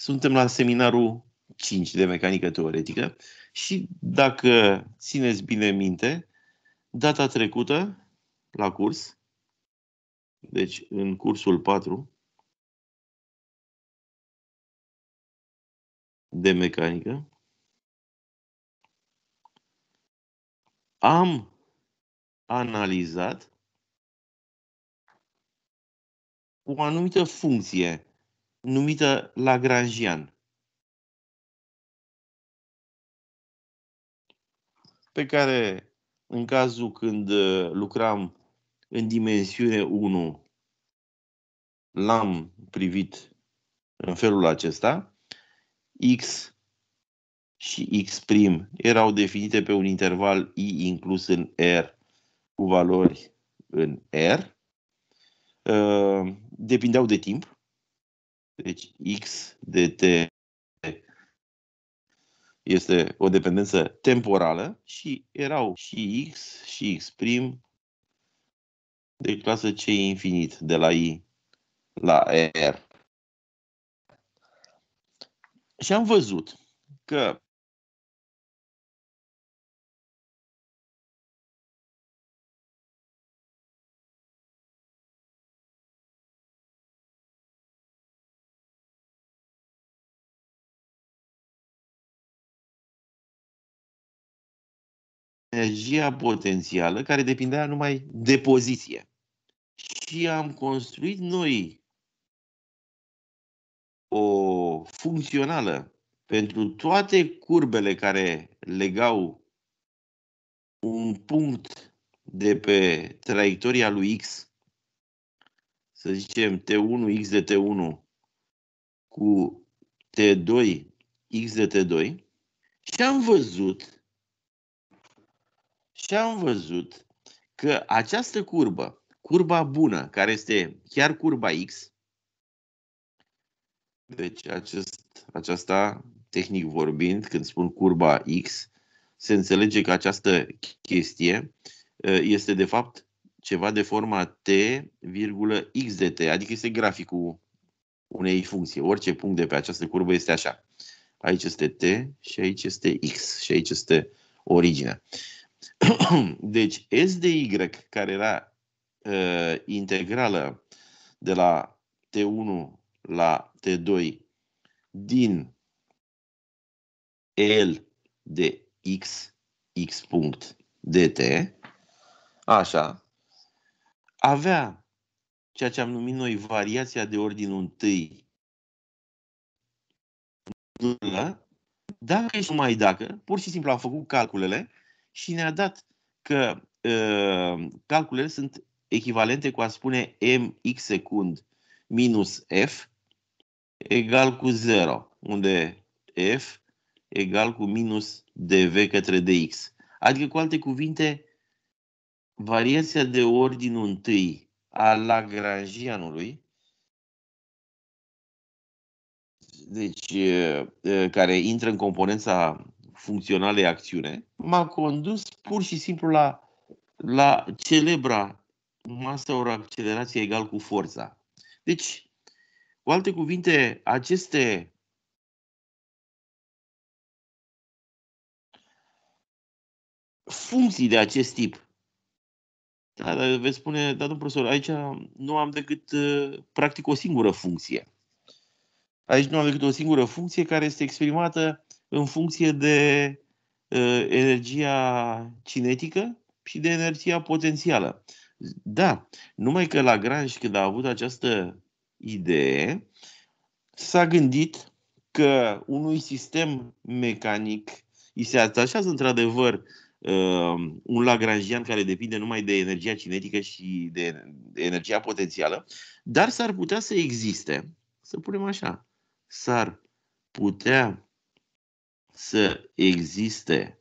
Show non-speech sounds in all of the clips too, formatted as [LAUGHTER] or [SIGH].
Suntem la seminarul 5 de mecanică teoretică și dacă țineți bine minte, data trecută la curs, deci în cursul 4 de mecanică, am analizat o anumită funcție numită Lagrangian, pe care în cazul când uh, lucram în dimensiune 1 l-am privit în felul acesta, x și x prim erau definite pe un interval i inclus în R cu valori în R, uh, depindeau de timp, deci X de T este o dependență temporală și erau și X și X prim de clasă C infinit de la I la R. Și am văzut că energia potențială care depindea numai de poziție. Și am construit noi o funcțională pentru toate curbele care legau un punct de pe traiectoria lui X, să zicem T1, X de T1 cu T2, X de T2, și am văzut și am văzut că această curbă, curba bună, care este chiar curba X, deci acest, aceasta, tehnic vorbind, când spun curba X, se înțelege că această chestie ă, este de fapt ceva de forma t, x de t, adică este graficul unei funcții. Orice punct de pe această curbă este așa. Aici este t și aici este x și aici este originea. Uh, [CLEARS THROAT] Deci S de Y, care era uh, integrală de la T1 la T2 din L de X, X punct DT, așa, avea ceea ce am numit noi variația de ordin întâi dacă și mai dacă, pur și simplu am făcut calculele și ne-a dat că uh, calculele sunt echivalente cu a spune mx secund minus f egal cu 0, unde f egal cu minus dv către dx. Adică, cu alte cuvinte, variația de ordinul întâi a Lagrangianului, deci, uh, uh, care intră în componența funcționale acțiune, m-a condus pur și simplu la, la celebra masă ori accelerație egal cu forța. Deci, cu alte cuvinte, aceste funcții de acest tip. Da, dar veți spune, da, domn profesor, aici nu am decât uh, practic o singură funcție. Aici nu am decât o singură funcție care este exprimată în funcție de uh, energia cinetică și de energia potențială. Da, numai că Lagrange, când a avut această idee, s-a gândit că unui sistem mecanic îi se atașează într-adevăr uh, un lagrangian care depinde numai de energia cinetică și de, de energia potențială, dar s-ar putea să existe, să punem așa, s-ar putea să existe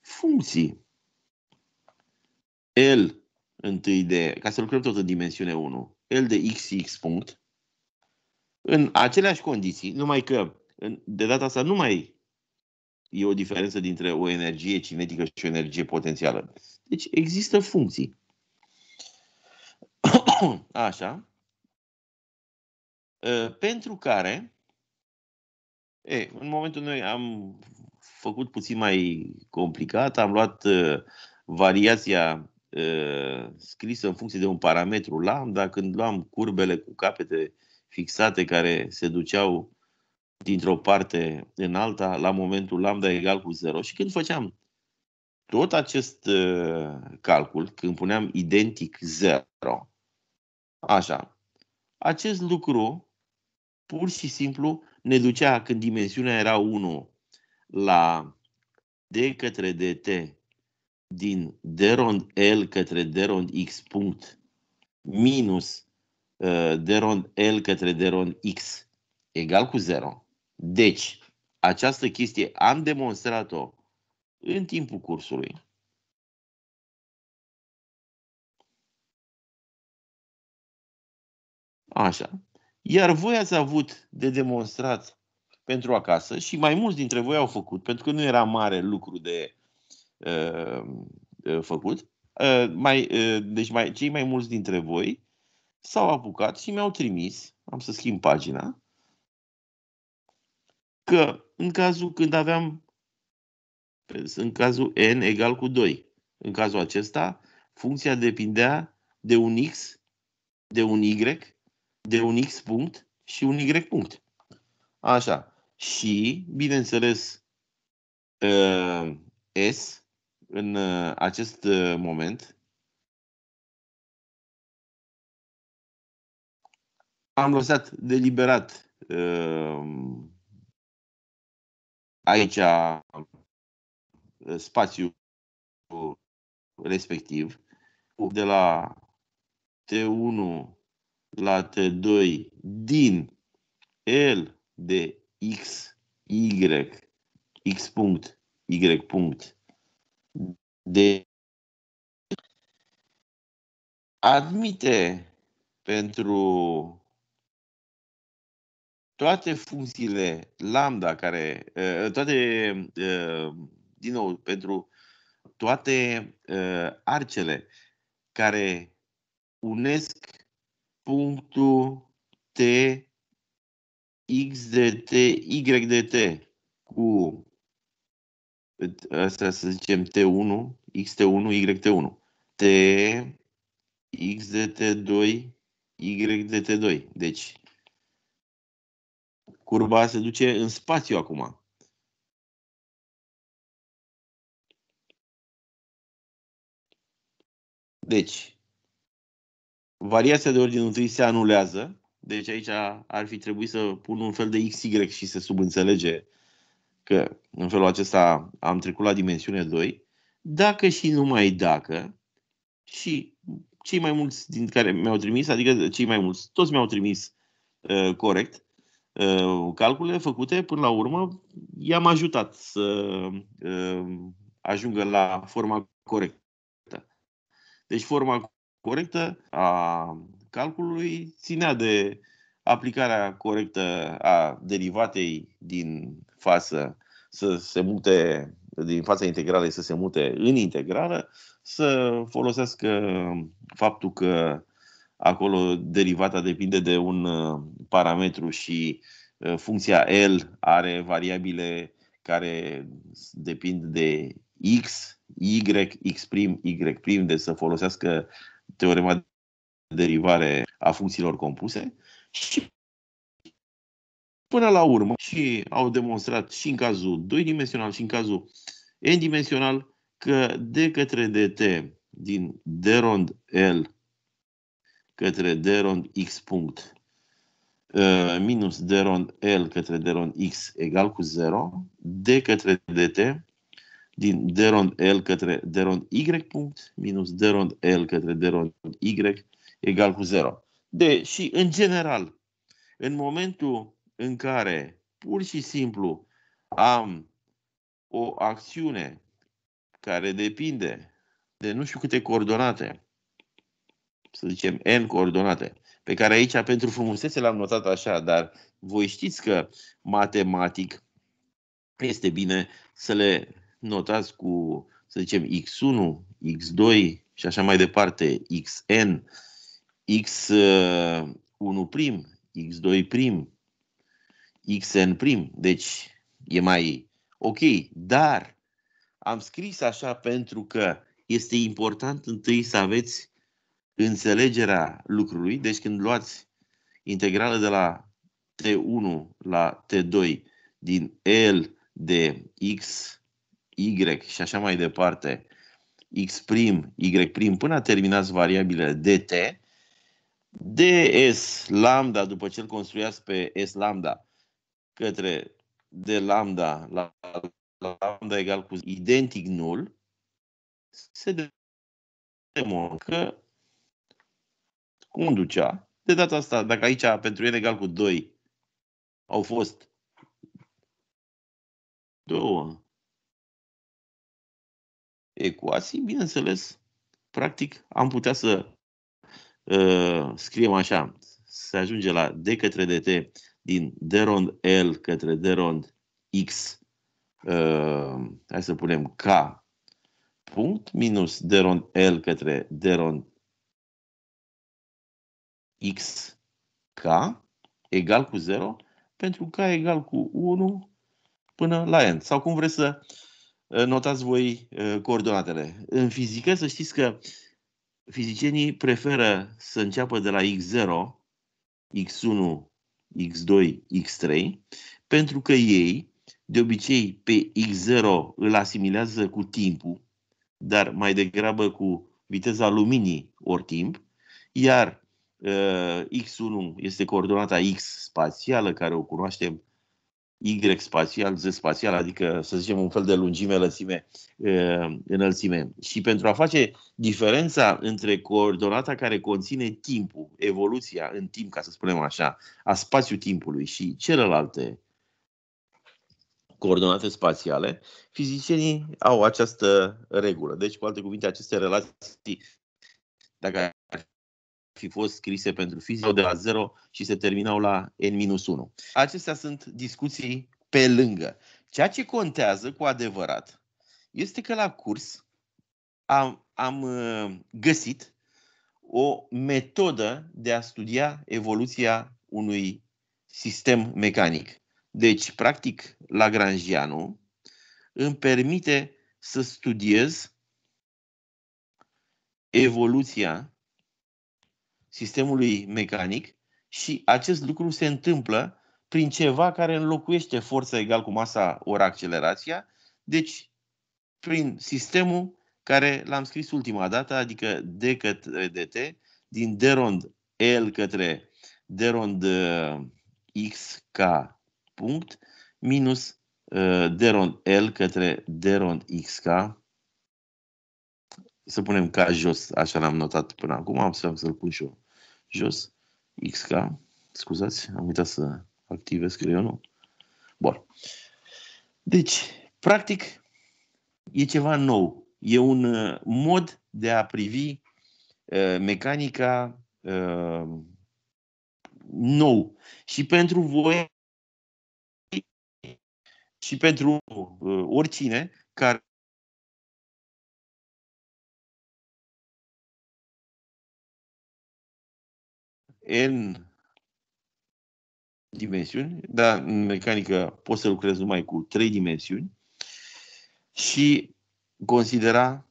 funcții L întâi de, ca să lucrăm tot în dimensiune 1, L de xx punct, în aceleași condiții, numai că de data asta nu mai e o diferență dintre o energie cinetică și o energie potențială. Deci există funcții. [COUGHS] Așa. Ă, pentru care E, în momentul noi am făcut puțin mai complicat, am luat uh, variația uh, scrisă în funcție de un parametru lambda, când luam curbele cu capete fixate care se duceau dintr-o parte în alta, la momentul lambda egal cu 0. Și când făceam tot acest uh, calcul, când puneam identic 0, așa, acest lucru pur și simplu ne ducea când dimensiunea era 1 la D către DT din D rond L către D rond X punct minus ă, D rond L către D rond X egal cu 0. Deci, această chestie am demonstrat-o în timpul cursului. Așa. Iar voi ați avut de demonstrat pentru acasă și mai mulți dintre voi au făcut, pentru că nu era mare lucru de uh, făcut. Uh, mai, uh, deci mai, cei mai mulți dintre voi s-au apucat și mi-au trimis, am să schimb pagina, că în cazul când aveam, în cazul n egal cu 2, în cazul acesta, funcția depindea de un x, de un y de un X punct și un Y punct. Așa. Și, bineînțeles, uh, S în uh, acest uh, moment am lăsat deliberat aici spațiul respectiv de la T1 la T2 din L de X, Y, X punct, Y punct, de admite pentru toate funcțiile lambda care, uh, toate, uh, din nou, pentru toate uh, arcele care unesc punctul T, X de T, Y de T cu asta să zicem T1, x t 1 y t 1 T, X de T2, Y de T2. Deci, curba se duce în spațiu acum. Deci, Variația de ordin întâi se anulează, deci aici ar fi trebuit să pun un fel de XY și se subînțelege că în felul acesta am trecut la dimensiune 2. Dacă și numai dacă, și cei mai mulți din care mi-au trimis, adică cei mai mulți, toți mi-au trimis uh, corect uh, calculele făcute, până la urmă i-am ajutat să uh, ajungă la forma corectă. Deci forma corectă a calculului ținea de aplicarea corectă a derivatei din fasă să se mute din fața integralei să se mute în integrală, să folosească faptul că acolo derivata depinde de un uh, parametru și uh, funcția L are variabile care depind de X, Y, X', Y', de deci să folosească teorema de derivare a funcțiilor compuse și până la urmă și au demonstrat și în cazul 2-dimensional și în cazul n-dimensional că de către dt din derond L către derond x punct uh, minus derond L către derond x egal cu 0 d către dt din d rond L către d rond Y punct minus d rond L către d rond Y egal cu 0. Deci, în general, în momentul în care pur și simplu am o acțiune care depinde de nu știu câte coordonate, să zicem N coordonate, pe care aici pentru frumusețe l-am notat așa, dar voi știți că matematic este bine să le notați cu, să zicem, X1, X2 și așa mai departe, Xn, X1 prim, X2 prim, Xn prim. Deci e mai ok, dar am scris așa pentru că este important întâi să aveți înțelegerea lucrului. Deci când luați integrală de la T1 la T2 din L de X Y și așa mai departe, X prim, Y prim, până terminați variabilele DT, DS lambda, după ce îl construiați pe S lambda, către D lambda la lambda egal cu identic nul, se demonstrează că cum ducea, de data asta, dacă aici pentru n egal cu 2 au fost 2 ecuații, bineînțeles, practic am putea să uh, scriem așa, se ajunge la d către dt din d rond L către d rond X, uh, hai să punem K punct, minus d rond L către d rond X, K, egal cu 0, pentru K egal cu 1 până la N. Sau cum vreți să Ă, notați voi ă, coordonatele. În fizică, să știți că fizicienii preferă să înceapă de la x0, x1, x2, x3, pentru că ei, de obicei, pe x0 îl asimilează cu timpul, dar mai degrabă cu viteza luminii ori timp, iar uh, ă, x1 este coordonata x spațială, care o cunoaștem Y spațial, Z spațial, adică să zicem un fel de lungime, lăsime, înălțime. Și pentru a face diferența între coordonata care conține timpul, evoluția în timp, ca să spunem așa, a spațiu-timpului și celelalte coordonate spațiale, fizicienii au această regulă. Deci, cu alte cuvinte, aceste relații, dacă fi fost scrise pentru fizio de la 0 și se terminau la N-1. Acestea sunt discuții pe lângă. Ceea ce contează cu adevărat este că la curs am, am uh, găsit o metodă de a studia evoluția unui sistem mecanic. Deci, practic, lagrangianu, îmi permite să studiez evoluția sistemului mecanic și acest lucru se întâmplă prin ceva care înlocuiește forța egal cu masa ori accelerația, deci prin sistemul care l-am scris ultima dată, adică D către DT, din derond L către derond uh, X ca punct, minus uh, derond L către derond X ca să punem ca jos, așa l-am notat până acum, am să-l pun și eu jos, XK, scuzați, am uitat să activez creionul. Bun. Deci, practic, e ceva nou. E un uh, mod de a privi uh, mecanica uh, nou. Și pentru voi și pentru uh, oricine care N dimensiuni, dar în mecanică poți să lucrezi numai cu trei dimensiuni și considera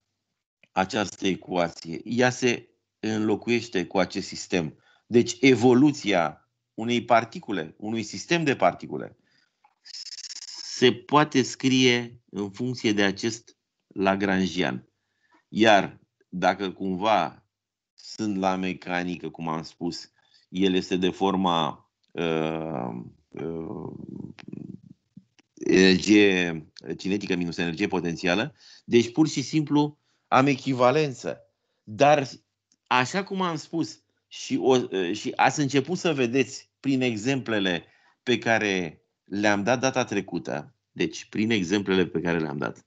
această ecuație. Ea se înlocuiește cu acest sistem. Deci evoluția unei particule, unui sistem de particule, se poate scrie în funcție de acest Lagrangian. Iar dacă cumva sunt la mecanică, cum am spus, el este de forma uh, uh, energie cinetică minus energie potențială. Deci pur și simplu am echivalență. Dar așa cum am spus și, o, uh, și ați început să vedeți prin exemplele pe care le-am dat data trecută, deci prin exemplele pe care le-am dat,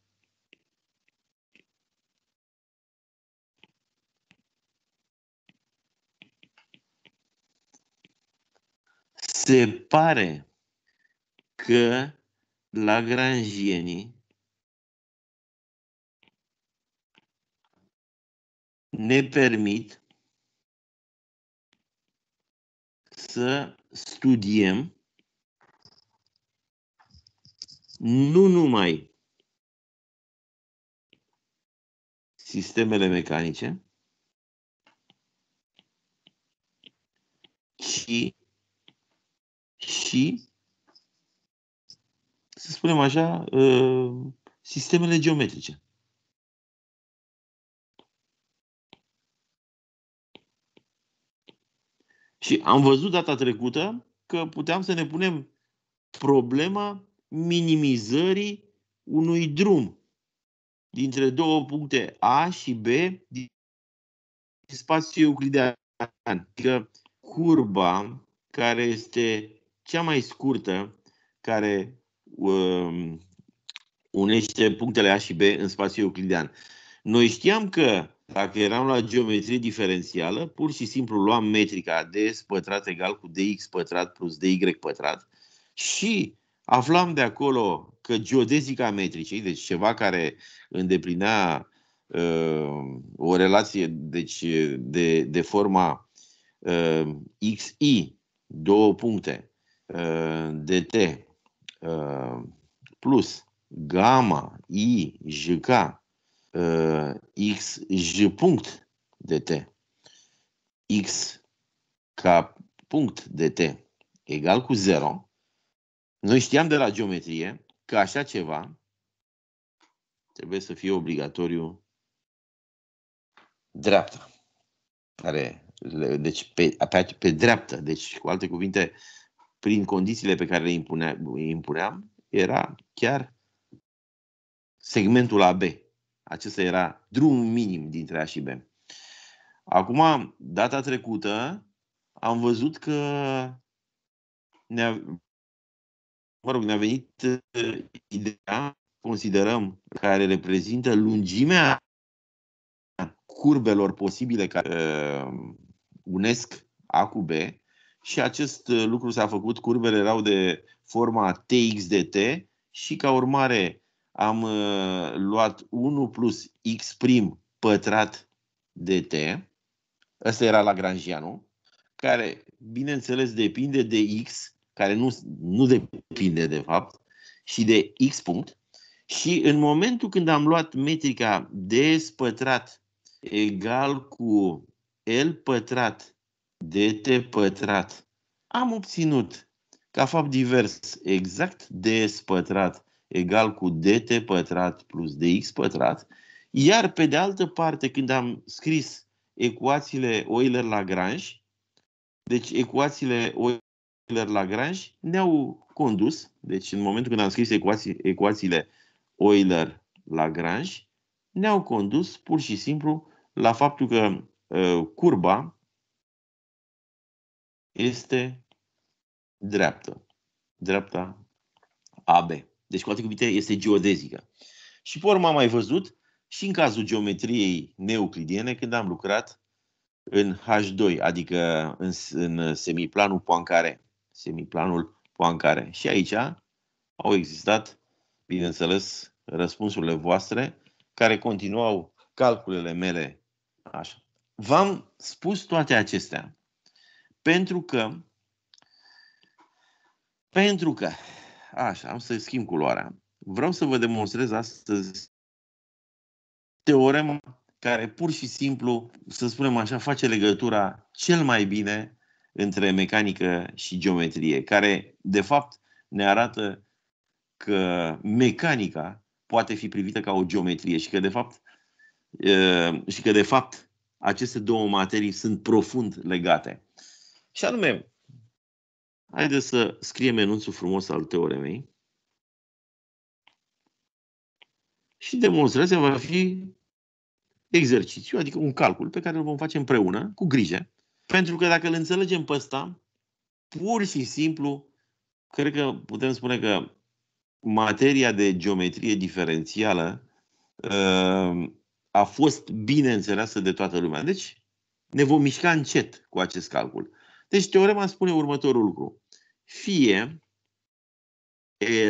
se pare că lagrangienii ne permit să studiem nu numai sistemele mecanice, ci și, să spunem așa, uh, sistemele geometrice. Și am văzut data trecută că puteam să ne punem problema minimizării unui drum dintre două puncte A și B din spațiul euclidean. Adică curba care este cea mai scurtă care uh, unește punctele A și B în spațiu euclidean. Noi știam că dacă eram la geometrie diferențială, pur și simplu luam metrica ds pătrat egal cu dx pătrat plus dy pătrat și aflam de acolo că geodezica metricii, deci ceva care îndeplinea uh, o relație deci, de, de forma uh, um, xi, două puncte, Uh, dt uh, plus gamma i jk uh, x j punct dt x k punct dt egal cu 0, noi știam de la geometrie că așa ceva trebuie să fie obligatoriu dreapta. are deci pe, pe, pe dreaptă. Deci, cu alte cuvinte, uh, prin condițiile pe care le impunea, impuneam, era chiar segmentul AB. Acesta era drumul minim dintre A și B. Acum, data trecută, am văzut că ne-a, mă rog, ne-a venit uh, ideea, considerăm, care reprezintă lungimea curbelor posibile care uh, unesc A cu B și acest uh, lucru s-a făcut. Curbele erau de forma TXDT și ca urmare am uh, luat 1 plus x prim pătrat de t, ăsta era Lagrangianul, care, bineînțeles, depinde de x, care nu, nu depinde de fapt, și de x punct. Și în momentul când am luat metrica d pătrat egal cu l pătrat dt pătrat. Am obținut ca fapt divers exact ds pătrat egal cu dt pătrat plus dx pătrat, iar pe de altă parte când am scris ecuațiile Euler-Lagrange, deci ecuațiile Euler-Lagrange ne-au condus, deci în momentul când am scris ecuații, ecuațiile Euler-Lagrange, ne-au condus pur și simplu la faptul că uh, curba este dreaptă. Dreapta AB. Deci, cu alte cuvinte, este geodezică. Și pe urmă am mai văzut și în cazul geometriei neuclidiene, când am lucrat în H2, adică în, în semiplanul Poincaré. Semiplanul Poincaré. Și aici au existat, bineînțeles, răspunsurile voastre, care continuau calculele mele. Așa. V-am spus toate acestea pentru că, pentru că, așa, am să schimb culoarea. Vreau să vă demonstrez astăzi teorema care pur și simplu, să spunem așa, face legătura cel mai bine între mecanică și geometrie, care de fapt ne arată că mecanica poate fi privită ca o geometrie și că de fapt și că de fapt aceste două materii sunt profund legate. Și anume, haideți să scriem enunțul frumos al teoremei și demonstrația va fi exercițiu, adică un calcul pe care îl vom face împreună, cu grijă, pentru că dacă îl înțelegem pe ăsta, pur și simplu, cred că putem spune că materia de geometrie diferențială uh, a fost bine înțeleasă de toată lumea. Deci ne vom mișca încet cu acest calcul. Deci teorema spune următorul lucru. Fie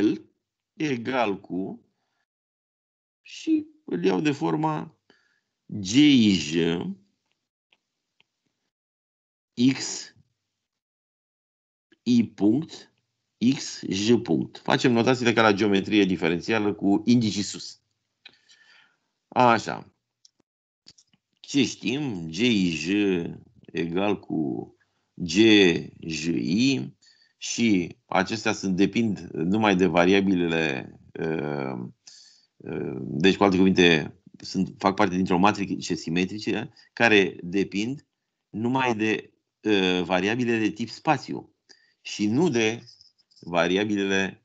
L egal cu și îl iau de forma GIJ X I punct X J punct. Facem de ca la geometrie diferențială cu indicii sus. Așa. Ce știm? GIJ egal cu G, I și acestea sunt, depind numai de variabilele, uh, uh, deci cu alte cuvinte, sunt, fac parte dintr-o matrice simetrice care depind numai de uh, variabile de tip spațiu și nu de variabilele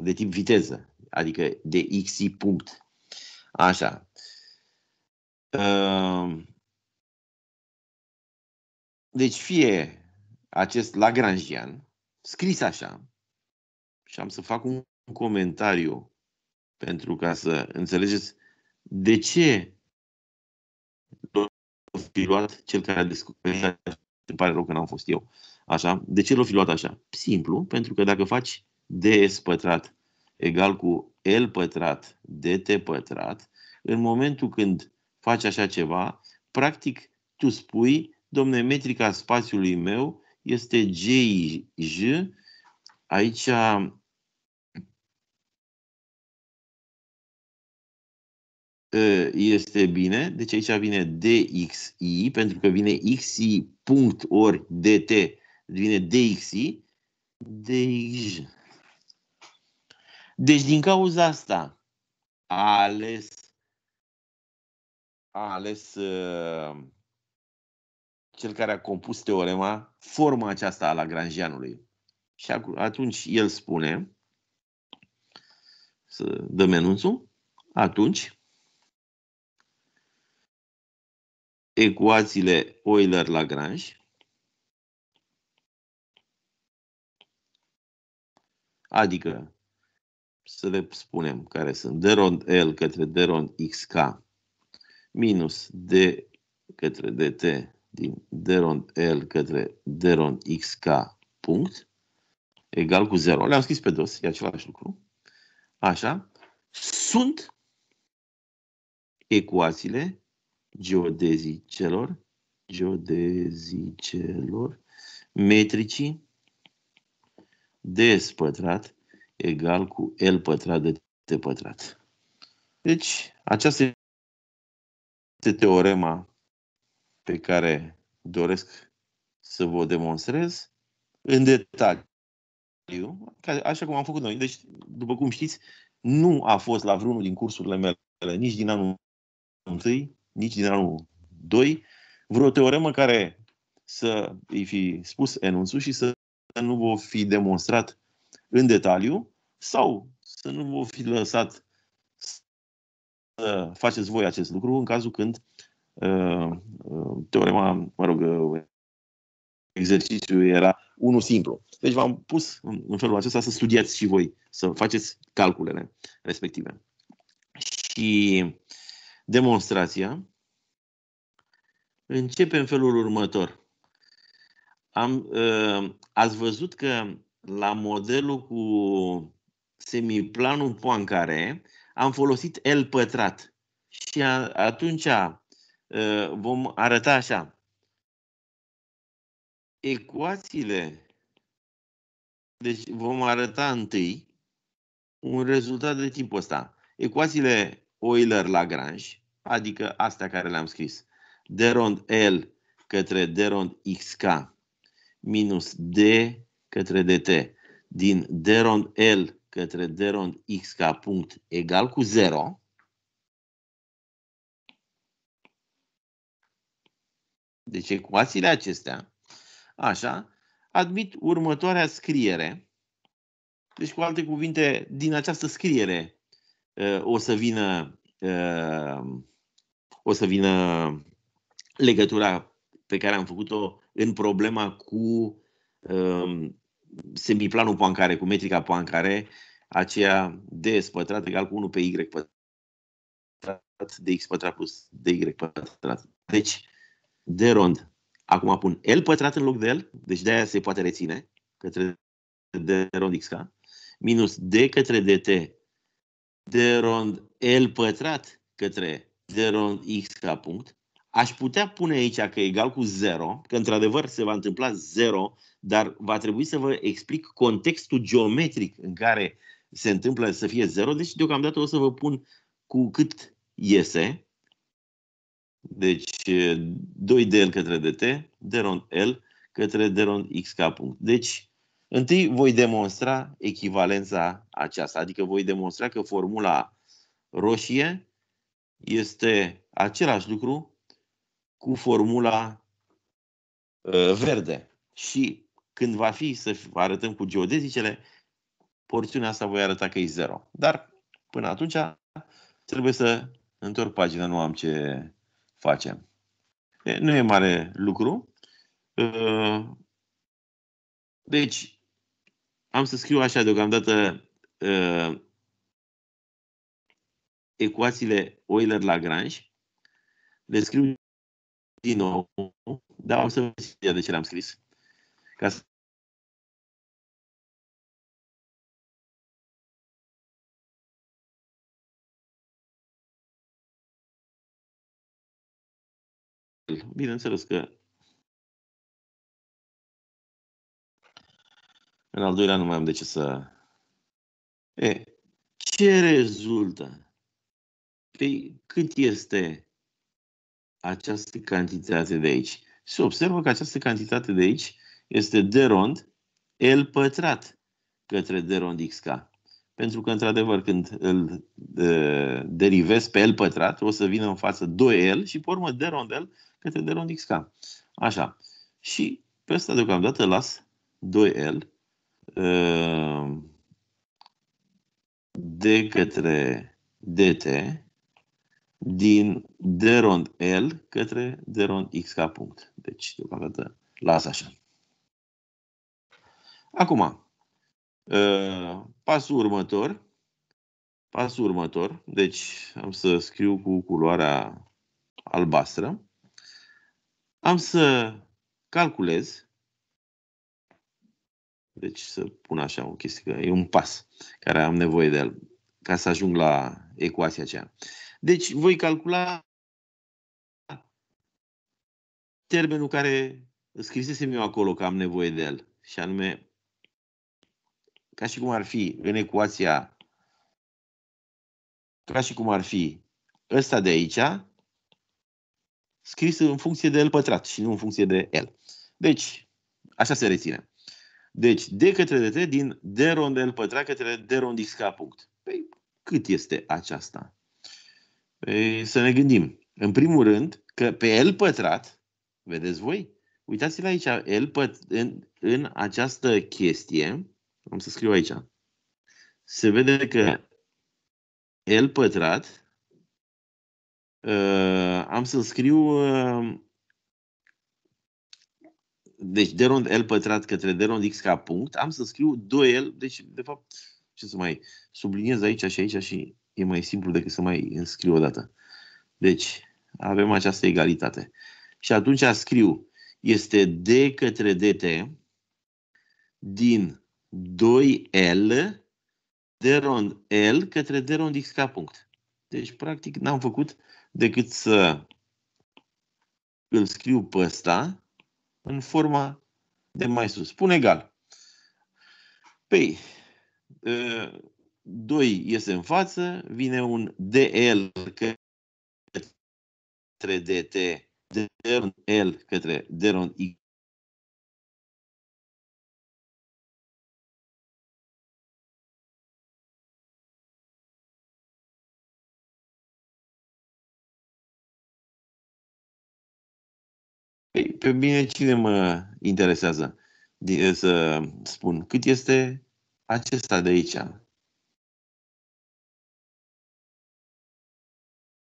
de tip viteză, adică de xi punct. Așa. Deci fie acest Lagrangian, scris așa, și am să fac un comentariu pentru ca să înțelegeți de ce l a fi luat cel care a descoperit îmi pare rău că n-am fost eu. Așa. De ce l a fi luat așa? Simplu, pentru că dacă faci ds pătrat egal cu l pătrat dt pătrat, în momentul când faci așa ceva, practic tu spui domne, metrica spațiului meu este GIJ, aici este bine, deci aici vine DXI, pentru că vine XI punct ori DT, vine DXI, DXJ. Deci din cauza asta a ales, a ales uh, cel care a compus teorema, forma aceasta a Lagrangianului. Și atunci el spune, să dăm enunțul, atunci ecuațiile Euler-Lagrange adică să le spunem care sunt d rond L către d rond XK minus D către DT din deron L către deron XK punct egal cu 0. Le-am scris pe dos, e același lucru. Așa. Sunt ecuațiile geodezicelor, geodezicelor metricii ds pătrat egal cu L pătrat de T pătrat. Deci, aceasta este teorema pe care doresc să vă demonstrez în detaliu, așa cum am făcut noi. Deci, după cum știți, nu a fost la vreunul din cursurile mele, nici din anul 1, nici din anul 2, vreo teoremă care să îi fi spus enunțul și să nu vă fi demonstrat în detaliu sau să nu vă fi lăsat să faceți voi acest lucru în cazul când Ă, teorema, mă rog, exercițiul era unul simplu. Deci v-am pus în felul acesta să studiați și voi, să faceți calculele respective. Și demonstrația începe în felul următor. Am, ă, ați văzut că la modelul cu semiplanul Poincaré am folosit L pătrat. Și a, atunci Ă, vom arăta așa. Ecuațiile, deci vom arăta întâi un rezultat de tipul ăsta. Ecuațiile Euler-Lagrange, adică astea care le-am scris, D rond L către D rond XK minus D către DT din D rond L către D rond XK punct egal cu 0, Deci ecuațiile acestea, așa, admit următoarea scriere. Deci, cu alte cuvinte, din această scriere uh, o să vină uh, o să vină legătura pe care am făcut-o în problema cu um, semiplanul Poincare, cu metrica Poincare, aceea ds pătrat egal cu 1 pe y pătrat de x pătrat plus de y pătrat. Deci, de rond. Acum pun L pătrat în loc de L, deci de-aia se poate reține, către D rond xk, minus D către dt de rond L pătrat către D rond xk punct. Aș putea pune aici că e egal cu 0, că într-adevăr se va întâmpla 0, dar va trebui să vă explic contextul geometric în care se întâmplă să fie 0, deci deocamdată o să vă pun cu cât iese, deci 2 l către DT, deron L către deron XK. Deci întâi voi demonstra echivalența aceasta, adică voi demonstra că formula roșie este același lucru cu formula verde. Și când va fi să arătăm cu geodezicele, porțiunea asta voi arăta că e 0. Dar până atunci trebuie să întorc pagina, nu am ce facem. Nu e mare lucru. Deci, am să scriu așa deocamdată ecuațiile Euler-Lagrange. Le scriu din nou, dar o să vă de ce le-am scris, ca să Bineînțeles că în al doilea nu mai am de ce să... E, ce rezultă? Păi cât este această cantitate de aici? Se observă că această cantitate de aici este de rond L pătrat către de rond XK. Pentru că, într-adevăr, când îl de, derivez pe L pătrat, o să vină în față 2L și, pe urmă, de rond L către Deron XK. Așa. Și pe ăsta deocamdată las 2L ehm, de către DT din derond L către derond XK punct. Deci, deocamdată, las așa. Acum, ehm, pasul următor, pasul următor, deci am să scriu cu culoarea albastră, am să calculez, deci să pun așa o chestie, că e un pas care am nevoie de el ca să ajung la ecuația aceea. Deci voi calcula termenul care scrisesem eu acolo că am nevoie de el, și anume ca și cum ar fi în ecuația ca și cum ar fi ăsta de aici scris în funcție de L pătrat și nu în funcție de L. Deci, așa se reține. Deci, de către DT din d rond L pătrat către d rond XK punct. Păi, cât este aceasta? Păi, să ne gândim. În primul rând, că pe L pătrat, vedeți voi? uitați l aici, L păt, în, în această chestie, am să scriu aici, se vede că da. L pătrat am să scriu uh, deci de rond L pătrat către de rond X ca punct, am să scriu 2L, deci de fapt ce să mai subliniez aici și aici și e mai simplu decât să mai înscriu o dată. Deci avem această egalitate. Și atunci scriu este D către DT din 2L de rond L către de rond X ca punct. Deci, practic, n-am făcut decât să îl scriu pe ăsta în forma de mai sus. Pun egal. Păi, 2 ă, iese în față, vine un DL către DT, DL către DRON Y Ei, păi, pe mine cine mă interesează de, să spun cât este acesta de aici?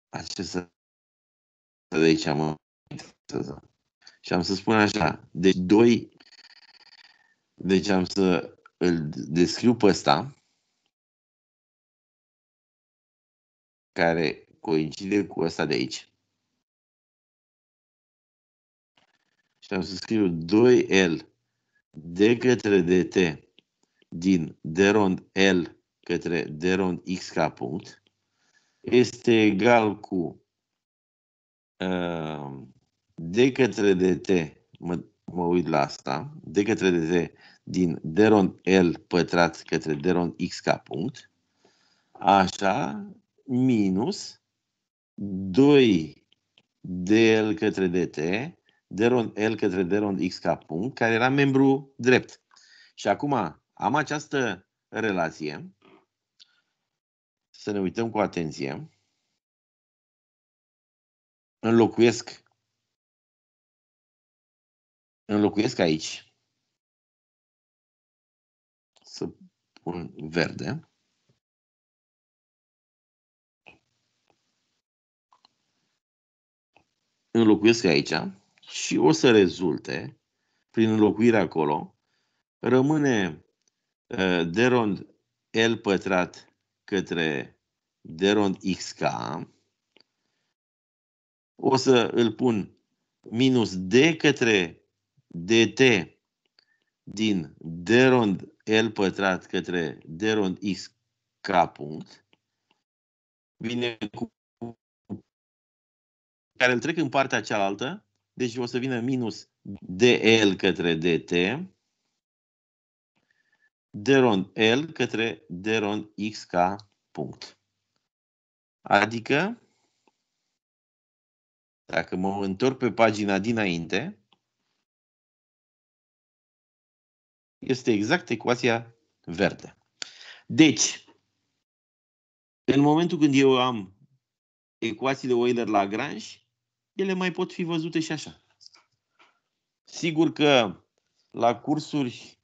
Acesta de aici mă interesează. Și am să spun așa, deci doi, deci am să îl descriu pe ăsta, care coincide cu ăsta de aici. și am să scriu 2L de către DT din derond L către derond X k punct este egal cu uh, de către DT, mă, mă uit la asta, de către DT din derond L pătrat către derond X k punct, așa, minus 2 DL către DT Deron L către Deron X ca punct, care era membru drept. Și acum am această relație, să ne uităm cu atenție, înlocuiesc înlocuiesc aici să pun verde înlocuiesc aici și o să rezulte, prin înlocuirea acolo, rămâne uh, d rond L pătrat către Derond rond XK, o să îl pun minus D către DT din d rond L pătrat către d rond XK punct, vine cu care îl trec în partea cealaltă deci o să vină minus DL către DT, deron L către deron X ca punct. Adică, dacă mă întorc pe pagina dinainte, este exact ecuația verde. Deci, în momentul când eu am ecuațiile Euler-Lagrange, ele mai pot fi văzute și așa. Sigur că la cursuri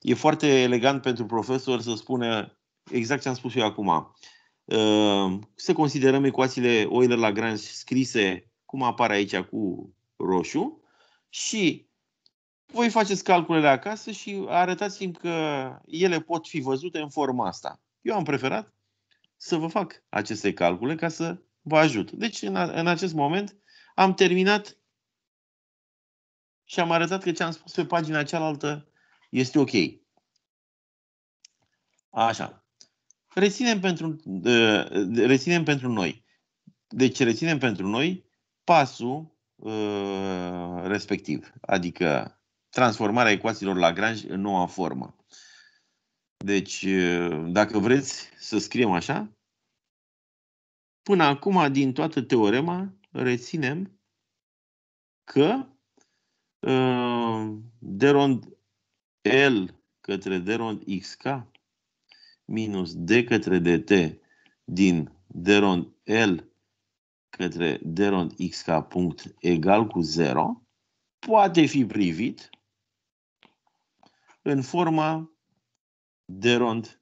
e foarte elegant pentru profesor să spună exact ce am spus eu acum. Ehm, să considerăm ecuațiile Euler-Lagrange scrise, cum apare aici cu roșu, și voi faceți calculele acasă și arătați-mi că ele pot fi văzute în forma asta. Eu am preferat să vă fac aceste calcule ca să vă ajut. Deci, în, a, în acest moment, am terminat și am arătat că ce am spus pe pagina cealaltă este ok. Așa. Reținem pentru, uh, reținem pentru noi. Deci reținem pentru noi pasul uh, respectiv, adică transformarea ecuațiilor Lagrange în noua formă. Deci, uh, dacă vreți să scriem așa, Până acum, din toată teorema, reținem că uh, derond L către derond XK minus D către DT din derond L către derond XK punct egal cu 0 poate fi privit în forma derond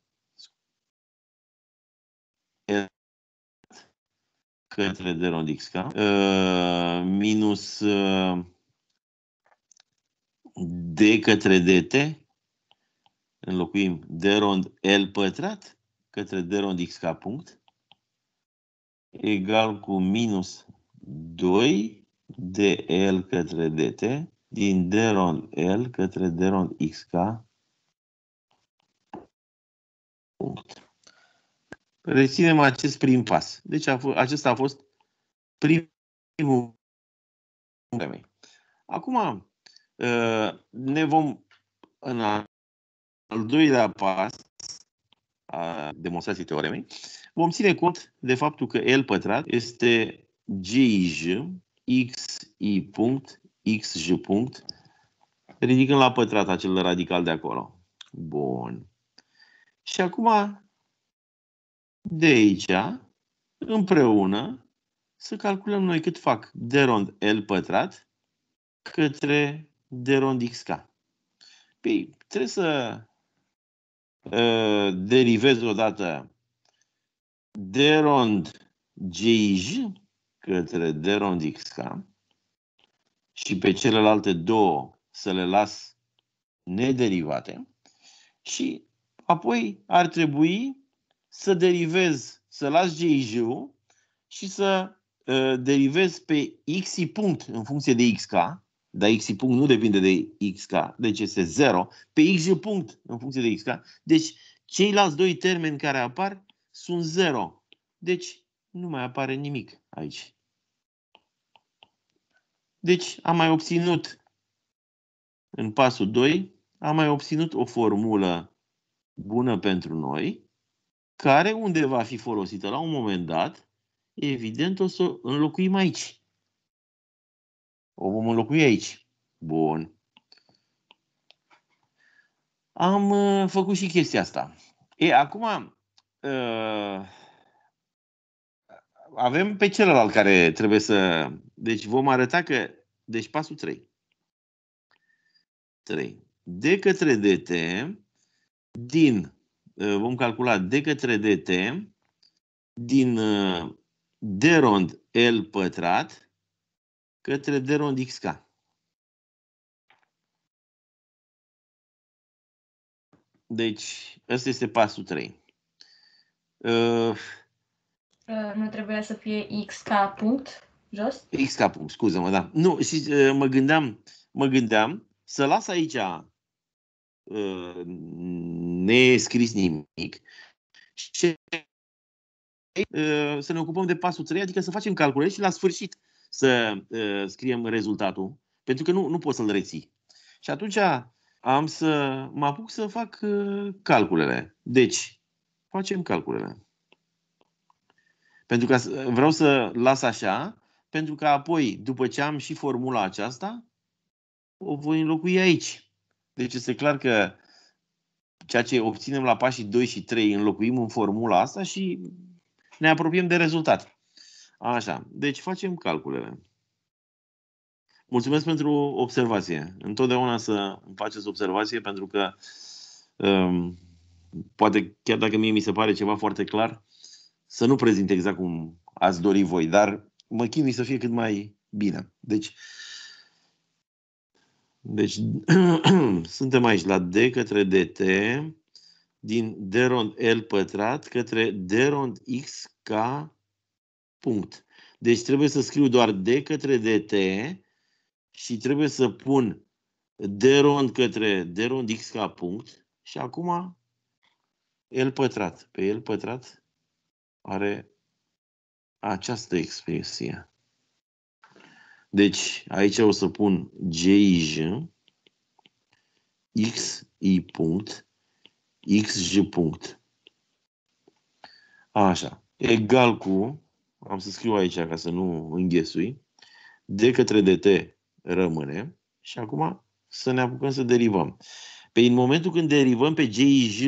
către Deronixca, ă, minus ă, D către DT, înlocuim derond L pătrat către derond k punct, egal cu minus 2 DL către DT din derond L către derond XK punct reținem acest prim pas. Deci a f- acesta a fost primul problemei. Acum uh, ne vom în al doilea pas a demonstrației teoremei, vom ține cont de faptul că L pătrat este GIJ XI punct XJ punct ridicând la pătrat acel radical de acolo. Bun. Și acum de aici, împreună, să calculăm noi cât fac de rond L pătrat către de rond XK. Păi, trebuie să uh, derivez odată de rond GIJ către de rond XK și pe celelalte două să le las nederivate și apoi ar trebui să derivez, să las gij și să uh, derivez pe x punct în funcție de xk, dar x punct nu depinde de xk, deci este 0, pe x punct în funcție de xk. Deci ceilalți doi termeni care apar sunt 0. Deci nu mai apare nimic aici. Deci am mai obținut în pasul 2, am mai obținut o formulă bună pentru noi, care unde va fi folosită la un moment dat, evident o să înlocuim aici. O vom înlocui aici. Bun. Am uh, făcut și chestia asta. E, acum, uh, avem pe celălalt care trebuie să... Deci vom arăta că... Deci pasul 3. 3. De către DT din Uh, vom calcula de către dt din uh, d rond L pătrat către d rond XK. Deci, ăsta este pasul 3. Uh, uh, nu trebuia să fie XK punct jos? XK punct, scuză-mă, da. Nu, și uh, mă gândeam, mă gândeam să las aici uh, nescris nimic. Și să ne ocupăm de pasul 3, adică să facem calcule și la sfârșit să scriem rezultatul, pentru că nu, nu poți să-l reții. Și atunci am să mă apuc să fac calculele. Deci, facem calculele. Pentru că vreau să las așa, pentru că apoi, după ce am și formula aceasta, o voi înlocui aici. Deci este clar că ceea ce obținem la pașii 2 și 3 înlocuim în formula asta și ne apropiem de rezultat. Așa, deci facem calculele. Mulțumesc pentru observație. Întotdeauna să faceți observație pentru că um, poate chiar dacă mie mi se pare ceva foarte clar, să nu prezint exact cum ați dori voi, dar mă chinui să fie cât mai bine. Deci, deci [CLEARS THROAT] suntem aici la D către DT din D rond L pătrat către D rond X ca punct. Deci trebuie să scriu doar D către DT și trebuie să pun D rond către D rond X ca punct și acum L pătrat. Pe L pătrat are această expresie. Deci aici o să pun gij, xi punct, xj punct. Așa. Egal cu, am să scriu aici ca să nu înghesui, de către dt rămâne și acum să ne apucăm să derivăm. Pe păi, în momentul când derivăm pe gij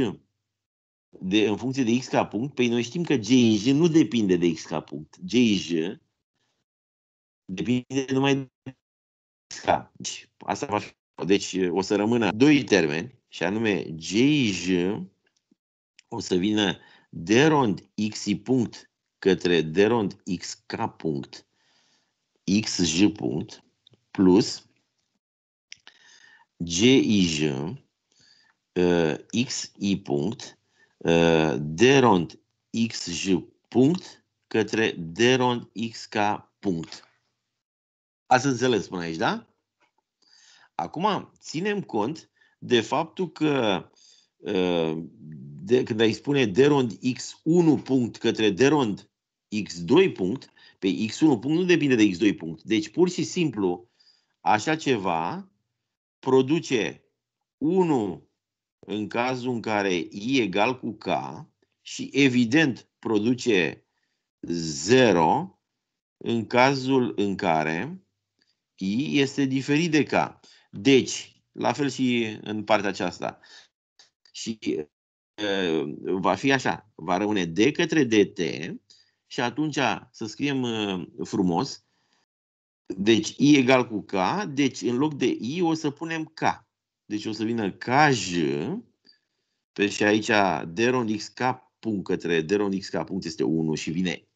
de, în funcție de x ca punct, pe păi noi știm că gij nu depinde de x ca punct. gij depinde numai de SK. Deci, asta va fi. Deci o să rămână doi termeni, și anume GIJ o să vină derond xi punct către derond xk punct xj punct plus GIJ uh, xi punct uh, derond xj punct către derond xk punct. Ați înțeles până aici, da? Acum, ținem cont de faptul că ă, de, când ai spune derond x1 punct către derond x2 punct, pe x1 punct nu depinde de x2 punct. Deci, pur și simplu, așa ceva produce 1 în cazul în care i egal cu k și, evident, produce 0 în cazul în care I este diferit de K. Deci, la fel și în partea aceasta. Și va fi așa, va rămâne D către DT și atunci să scriem frumos, deci I egal cu K, deci în loc de I o să punem K. Deci o să vină KJ, pe și aici deron xk punct către deron xk punct este 1 și vine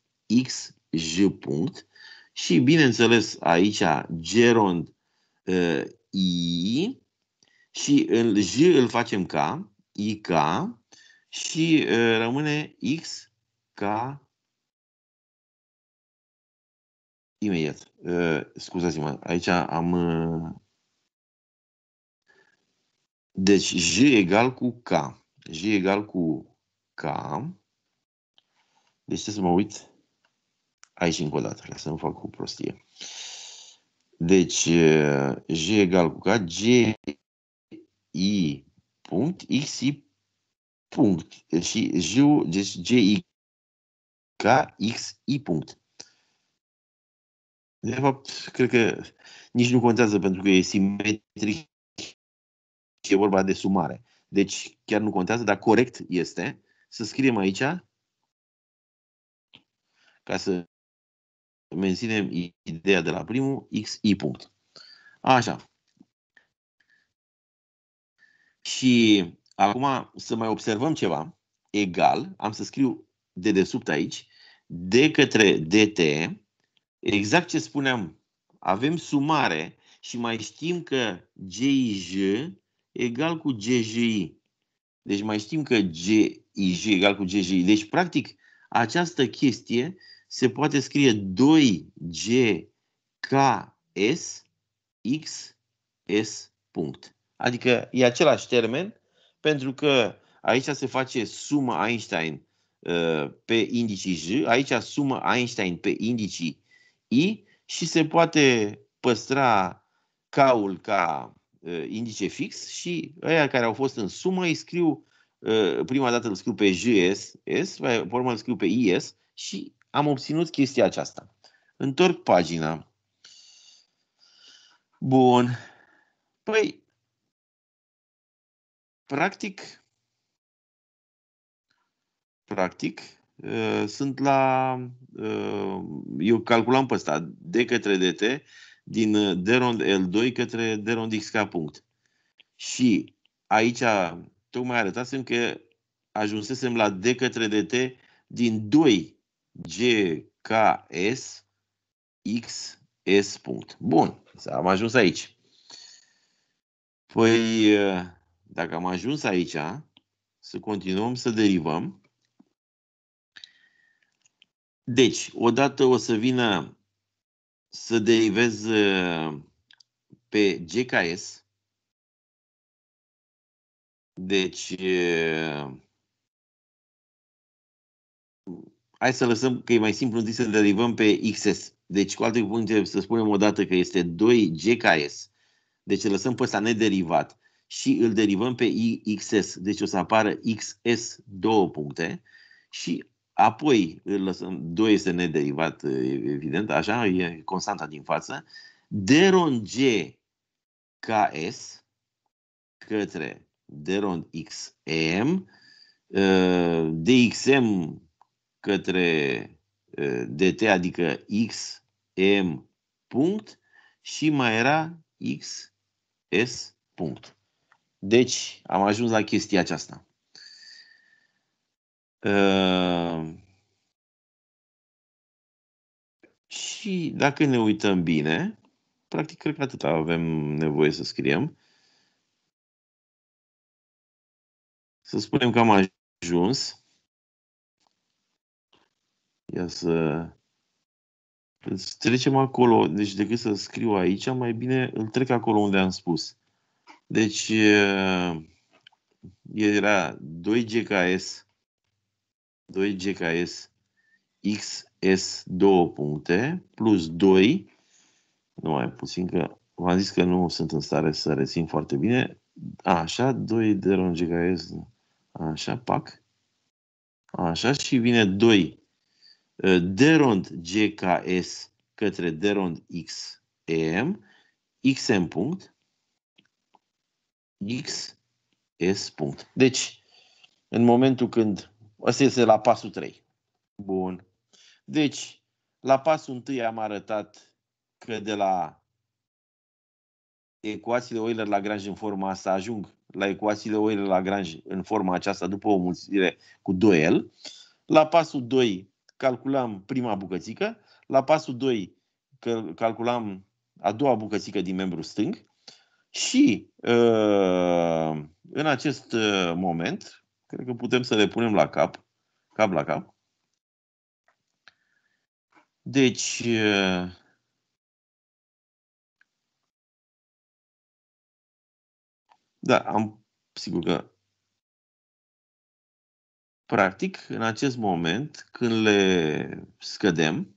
xj punct. Și, bineînțeles, aici gerund uh, ă, I și în J îl facem K, IK și uh, rămâne X, K, imediat. Uh, Scuzați-mă, aici am... Uh, deci J egal cu K. J egal cu K. Deci să mă uit. Aici încă o dată, să nu fac o prostie. Deci, G egal cu K, G I punct, X I punct. Și J, deci J I K, X I punct. De fapt, cred că nici nu contează pentru că e simetric și e vorba de sumare. Deci chiar nu contează, dar corect este să scriem aici ca să menținem ideea de la primul, xi punct. Așa. Și acum să mai observăm ceva. Egal, am să scriu de dedesubt aici, de către dt, exact ce spuneam, avem sumare și mai știm că gij egal cu gji. Deci mai știm că gij egal cu gji. Deci, practic, această chestie se poate scrie 2 punct Adică e același termen, pentru că aici se face sumă Einstein uh, pe indicii J, aici sumă Einstein pe indicii I și se poate păstra k-ul ca uh, indice fix și aia care au fost în sumă îi scriu, uh, prima dată îl scriu pe JS, S, pe urmă îl scriu pe IS și am obținut chestia aceasta. Întorc pagina. Bun. Păi, practic, practic, uh, sunt la, uh, eu calculam pe ăsta, D către DT, din uh, derond L2 către derond XK punct. Și aici tocmai arătasem că ajunsesem la D către DT din 2 GKS XS. Bun, am ajuns aici. Păi, dacă am ajuns aici, să continuăm să derivăm. Deci, odată o să vină să derivez pe GKS. Deci, hai să lăsăm că e mai simplu zis să derivăm pe XS. Deci, cu alte cuvinte, să spunem o dată că este 2GKS. Deci îl lăsăm pe ăsta nederivat și îl derivăm pe XS. Deci o să apară XS două puncte și apoi îl lăsăm, 2 este nederivat, evident, așa, e constanta din față, deron G KS către deron XM, ă, DXM către dt, adică x, m, punct, și mai era x, s, punct. Deci, am ajuns la chestia aceasta. Uh, și dacă ne uităm bine, practic cred că atât avem nevoie să scriem. Să spunem că am ajuns. Ia să... Îți trecem acolo, deci decât să scriu aici, mai bine îl trec acolo unde am spus. Deci era 2GKS 2GKS XS 2 puncte plus 2 mai puțin că v-am zis că nu sunt în stare să rețin foarte bine. așa, 2 de GKS, așa, pac. Așa și vine 2 Ă, derond GKS către derond XM, XM punct, XS punct. Deci, în momentul când, asta este la pasul 3. Bun. Deci, la pasul 1 am arătat că de la ecuațiile euler grange în forma asta ajung la ecuațiile euler grange în forma aceasta după o mulțire cu 2L. La pasul 2 calculam prima bucățică, la pasul 2 calculam a doua bucățică din membru stâng și uh, în acest uh, moment, cred că putem să le punem la cap, cap la cap. Deci, uh, da, am, sigur că Practic, în acest moment, când le scădem,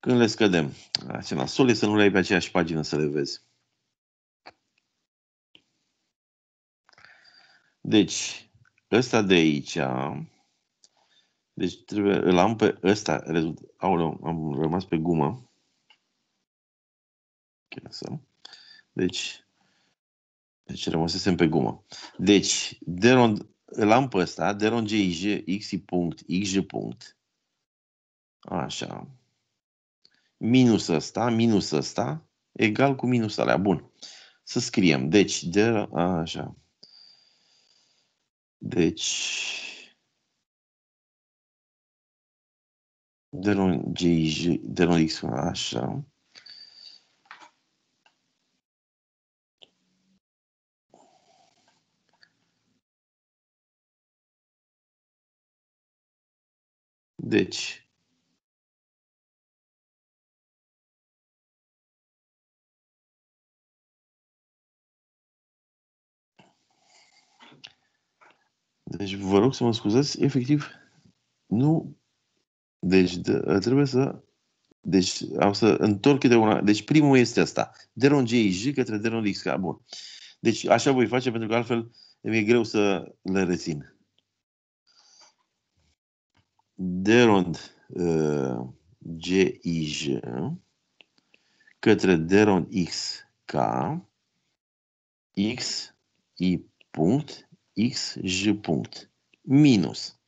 când le scădem, acela sol să nu le ai pe aceeași pagină să le vezi. Deci, ăsta de aici, deci trebuie, îl am pe ăsta, rezult, aoleu, am rămas pe gumă. să. Deci, deci rămăsesem pe gumă. Deci, deron, îl am pe ăsta, derongj, x, punct, xj punct. Așa. Minus ăsta, minus ăsta, egal cu minus alea. Bun. Să scriem. Deci, de, așa. Deci, de lung, deron de X, așa. Deci, Deci vă rog să mă scuzați, efectiv, nu, deci de, trebuie să, deci am să întorc de una, deci primul este asta, deron GIJ către deron XK, bun. Deci așa voi face pentru că altfel mi-e greu să le rețin derond uh, GIJ către derond XK X I punct X J punct minus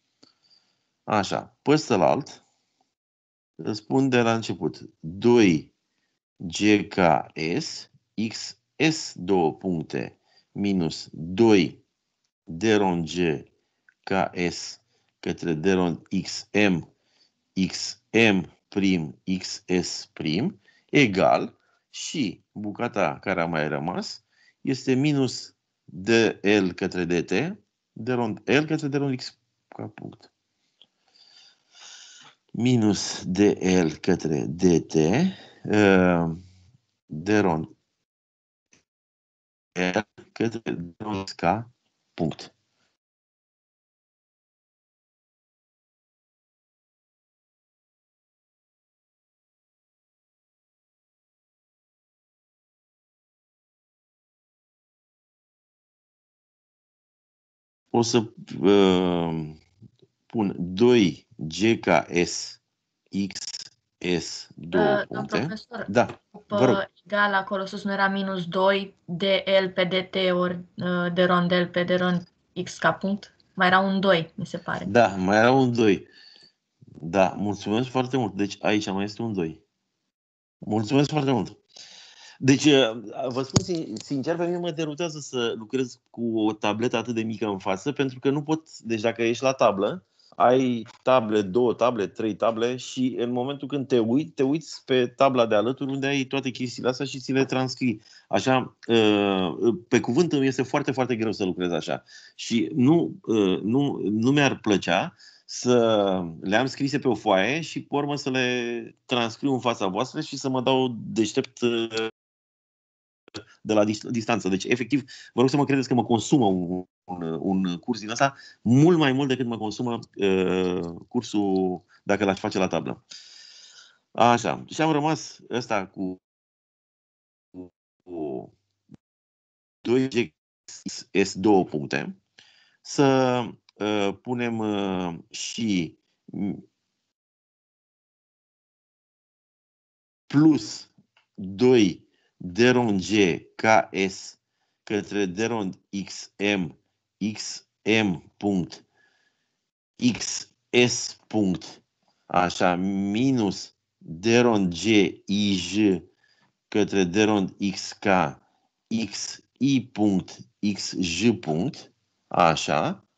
așa, peste la alt răspund de la început 2 GKS XS două puncte minus 2 derong KS către delon xm, xm prim, xs prim, egal și bucata care a mai rămas este minus dl către dt, delon l către delon x ca punct. Minus dl către dt, uh, deron l către deron x ca punct. o să uh, pun 2 GKS XS 2 uh, puncte. da, vă rog. Ideal acolo sus nu era minus 2 DL pe DT ori uh, de rond rondel pe de rond X ca punct? Mai era un 2, mi se pare. Da, mai era un 2. Da, mulțumesc foarte mult. Deci aici mai este un 2. Mulțumesc foarte mult. Deci, uh, vă spun sincer, pe mine mă derutează să lucrez cu o tabletă atât de mică în față, pentru că nu pot, deci dacă ești la tablă, ai table, două table, trei table și în momentul când te uiți, te uiți pe tabla de alături unde ai toate chestiile astea și ți le transcrii. Așa, uh, uh, pe cuvânt îmi este foarte, foarte greu să lucrez așa. Și nu, nu, nu mi-ar plăcea să le-am scrise pe o foaie și pe urmă să le transcriu în fața voastră și să mă dau deștept de la distanță. Deci, efectiv, vă rog să mă credeți că mă consumă un, un, un curs din asta mult mai mult decât mă consumă uh, cursul dacă l-aș face la tablă. Așa. Și am rămas ăsta cu, cu 2 S2 puncte. Să uh, punem uh, și plus 2 Deron G, KS către Deron XM, XM. XS. Așa, minus Deron G, IJ către Deron XK, XI. XJ. Așa.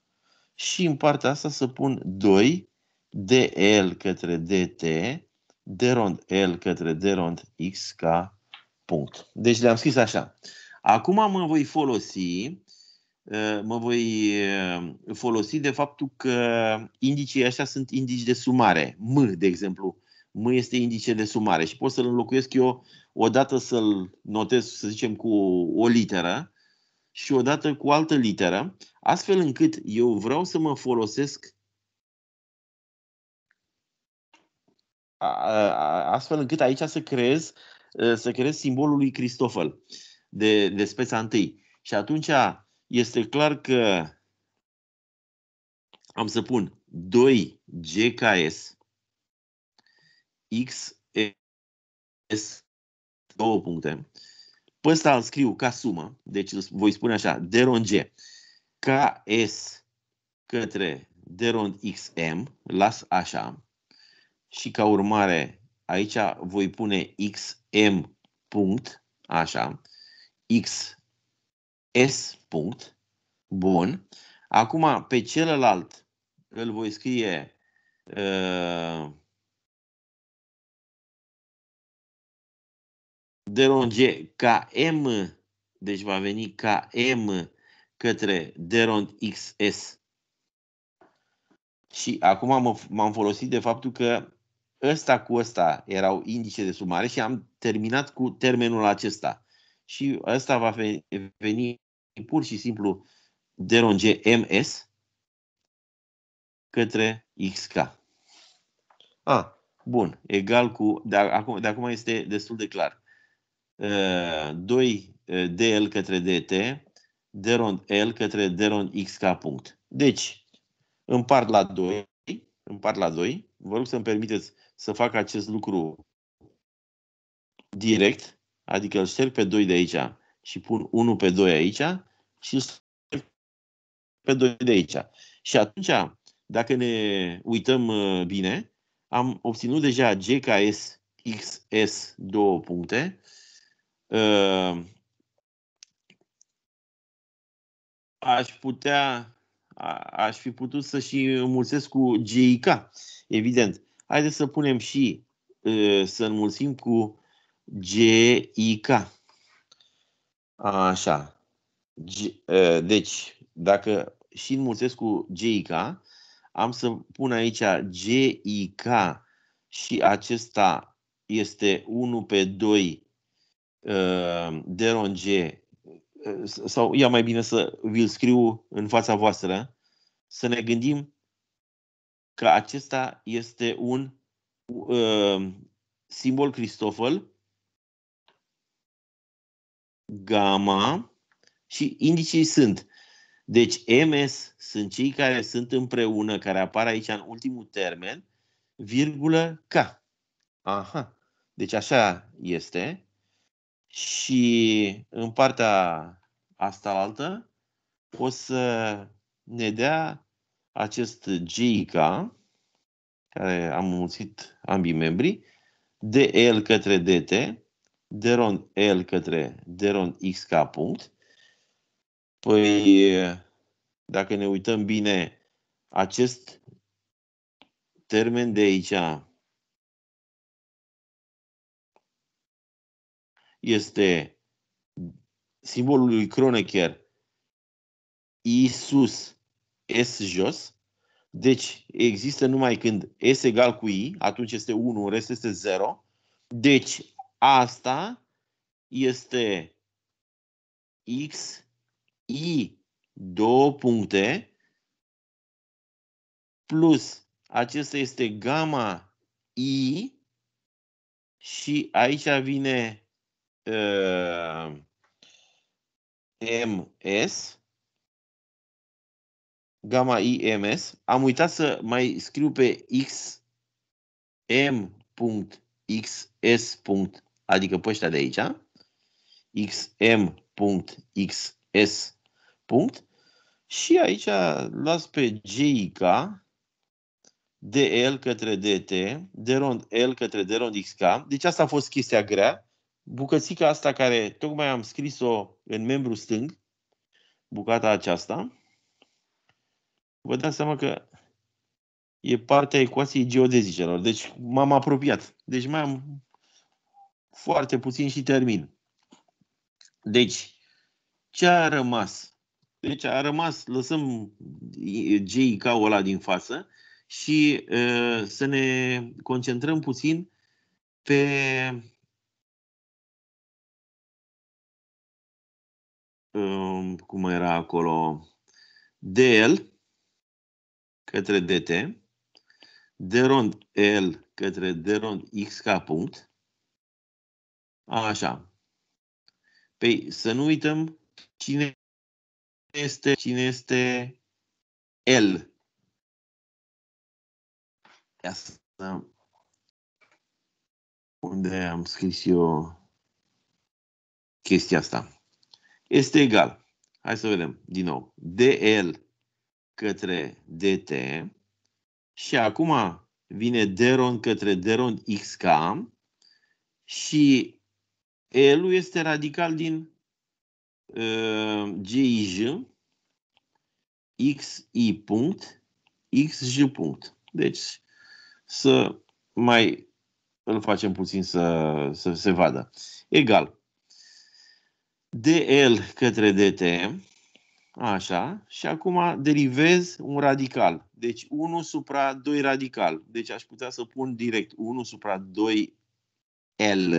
Și în partea asta să pun 2 DL către DT, derond L către derond XK Punct. Deci le-am scris așa. Acum mă voi folosi ă, mă voi ă, folosi de faptul că indicii așa sunt indici de sumare. M, de exemplu. M este indice de sumare și pot să-l înlocuiesc eu odată să-l notez, să zicem, cu o literă și odată cu altă literă, astfel încât eu vreau să mă folosesc astfel încât aici să creez Eh, să creezi simbolul lui Cristofel de, de speța întâi. Și atunci este clar că am să pun 2 GKS XS 2 puncte. Pe ăsta îl scriu ca sumă, deci voi spune așa, deron G KS către deron XM, las așa, și ca urmare Aici voi pune xm punct, așa, xs punct, bun. Acum pe celălalt îl voi scrie uh, deronge KM, deci va veni KM către derond XS. Și acum m-am folosit de faptul că ăsta cu ăsta erau indice de sumare și am terminat cu termenul acesta. Și ăsta va veni pur și simplu deronge MS către XK. A, bun, egal cu, de acum, de acum este destul de clar. 2 DL către DT, derond L către derond XK punct. Deci, împart la 2, împart la 2, vă rog să-mi permiteți să fac acest lucru direct, adică îl șterg pe 2 de aici și pun 1 pe 2 aici și îl șterg pe 2 de aici. Și atunci, dacă ne uităm uh, bine, am obținut deja GKS XS S, două puncte. Uh, aș putea, aș fi putut să și înmulțesc cu GIK, evident. Haideți să punem și, să înmulțim cu GIK. Așa. Deci, dacă și înmulțesc cu GIK, am să pun aici GIK și acesta este 1 pe 2 de sau ia mai bine să vi-l scriu în fața voastră, să ne gândim că acesta este un uh, simbol Cristofel gamma și indicii sunt. Deci MS sunt cei care sunt împreună, care apar aici în ultimul termen, virgulă K. Aha. Deci așa este. Și în partea asta altă o să ne dea acest GIK, care am mulțit ambii membri, DL către DT, Deron L către Deron XK punct. Păi, dacă ne uităm bine, acest termen de aici este simbolul lui Kronecker I sus S jos. Deci există numai când S egal cu I, atunci este 1, rest este 0. Deci asta este X, I, două puncte, plus acesta este gamma I și aici vine uh, MS gamma IMS. Am uitat să mai scriu pe xm.xs. Adică pe ăștia de aici. xm.xs. Și aici las pe D DL către DT, rond L către X XK. Deci asta a fost chestia grea. Bucățica asta care tocmai am scris-o în membru stâng, bucata aceasta, vă dați seama că e partea ecuației geodezicelor. Deci m-am apropiat. Deci mai am foarte puțin și termin. Deci, ce a rămas? Deci a rămas, lăsăm GIK-ul ăla din față și uh, să ne concentrăm puțin pe uh, cum era acolo DL către dt, derond rond L către derond rond X ca punct. Așa. Păi să nu uităm cine este, cine este L. Ia să unde am scris eu chestia asta. Este egal. Hai să vedem din nou. DL către DT și acum vine Deron către Deron XK și L este radical din uh, GIJ XI punct XJ punct. Deci să mai îl facem puțin să, să se vadă. Egal. DL către DT Așa. Și acum derivez un radical. Deci 1 supra 2 radical. Deci aș putea să pun direct 1 supra 2 L.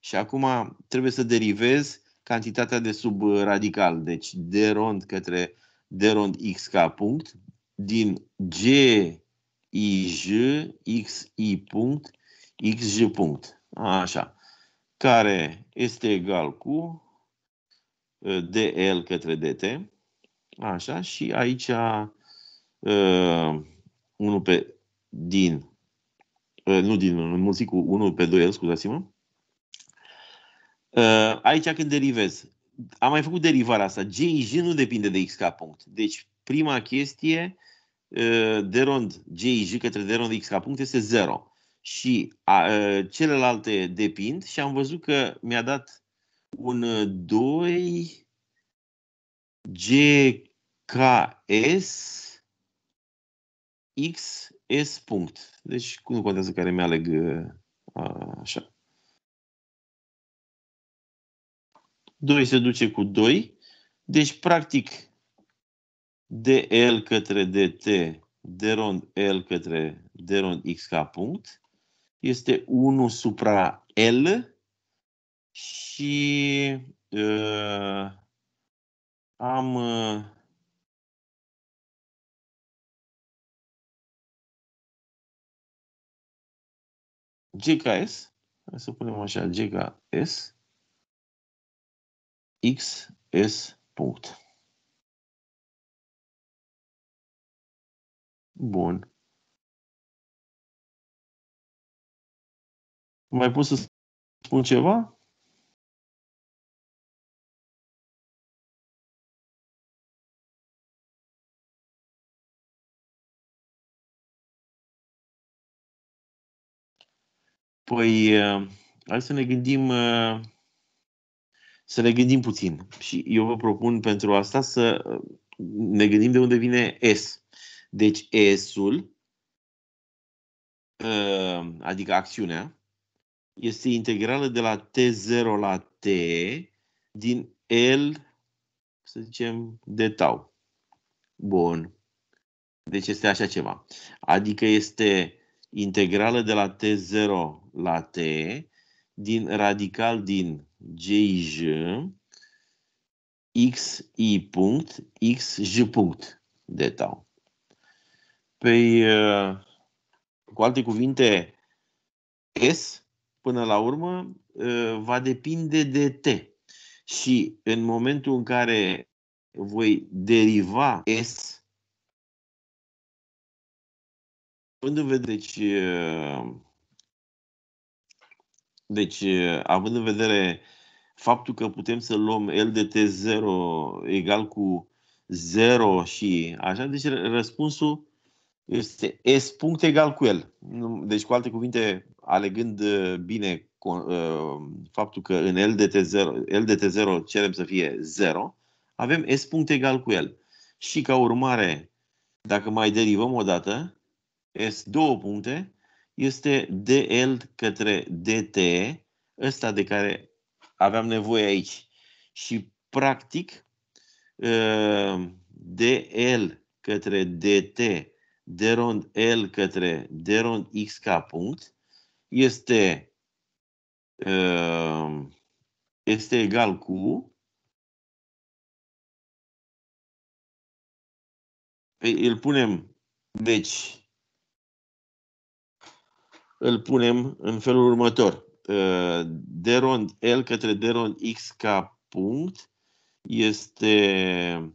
Și acum trebuie să derivez cantitatea de sub radical. Deci de rond către de rond xk punct din g i j x i punct x j punct. Așa. Care este egal cu ă, dl către dt Așa, și aici uh, unul pe din, uh, nu din, cu 1 pe 2, scuzați-mă. Uh, aici când derivez, am mai făcut derivarea asta. G J nu depinde de xk punct. Deci prima chestie, uh, de rond g, J către de rond xk punct este 0. Și uh, celelalte depind și am văzut că mi-a dat un 2, uh, GKS XS punct. Deci nu contează care mi-aleg uh, a, așa. 2 se duce cu 2. Deci, practic, DL către DT, de rond L către de rond X punct, este 1 supra L și uh, am uh, GKS, hai să punem așa, GKS, XS punct. Bun. Mai pot să spun ceva? Păi, uh, hai să ne gândim uh, să ne gândim puțin. Și eu vă propun pentru asta să uh, ne gândim de unde vine S. Deci S-ul, adică acțiunea, este integrală de la T0 la T din L, să zicem, de tau. Bun. Deci este așa ceva. Adică este integrală de la T0 la T din radical din GIJ xi punct, xj punct de tau. Pe, păi, uh, cu alte cuvinte, S până la urmă uh, va depinde de T. Și în momentul în care voi deriva S având în vedere, deci, deci, având în vedere faptul că putem să luăm LDT0 egal cu 0 și așa, deci răspunsul este S punct egal cu el. Deci, cu alte cuvinte, alegând bine faptul că în LDT0, LDT0 cerem să fie 0, avem S punct egal cu el. Și ca urmare, dacă mai derivăm o dată, S două puncte, este DL către DT, ăsta de care aveam nevoie aici. Și practic, DL către DT, de rond L către de rond X ca punct, este, uh, este egal cu îl punem, deci, îl punem în felul următor. Uh, derond L către derond X punct este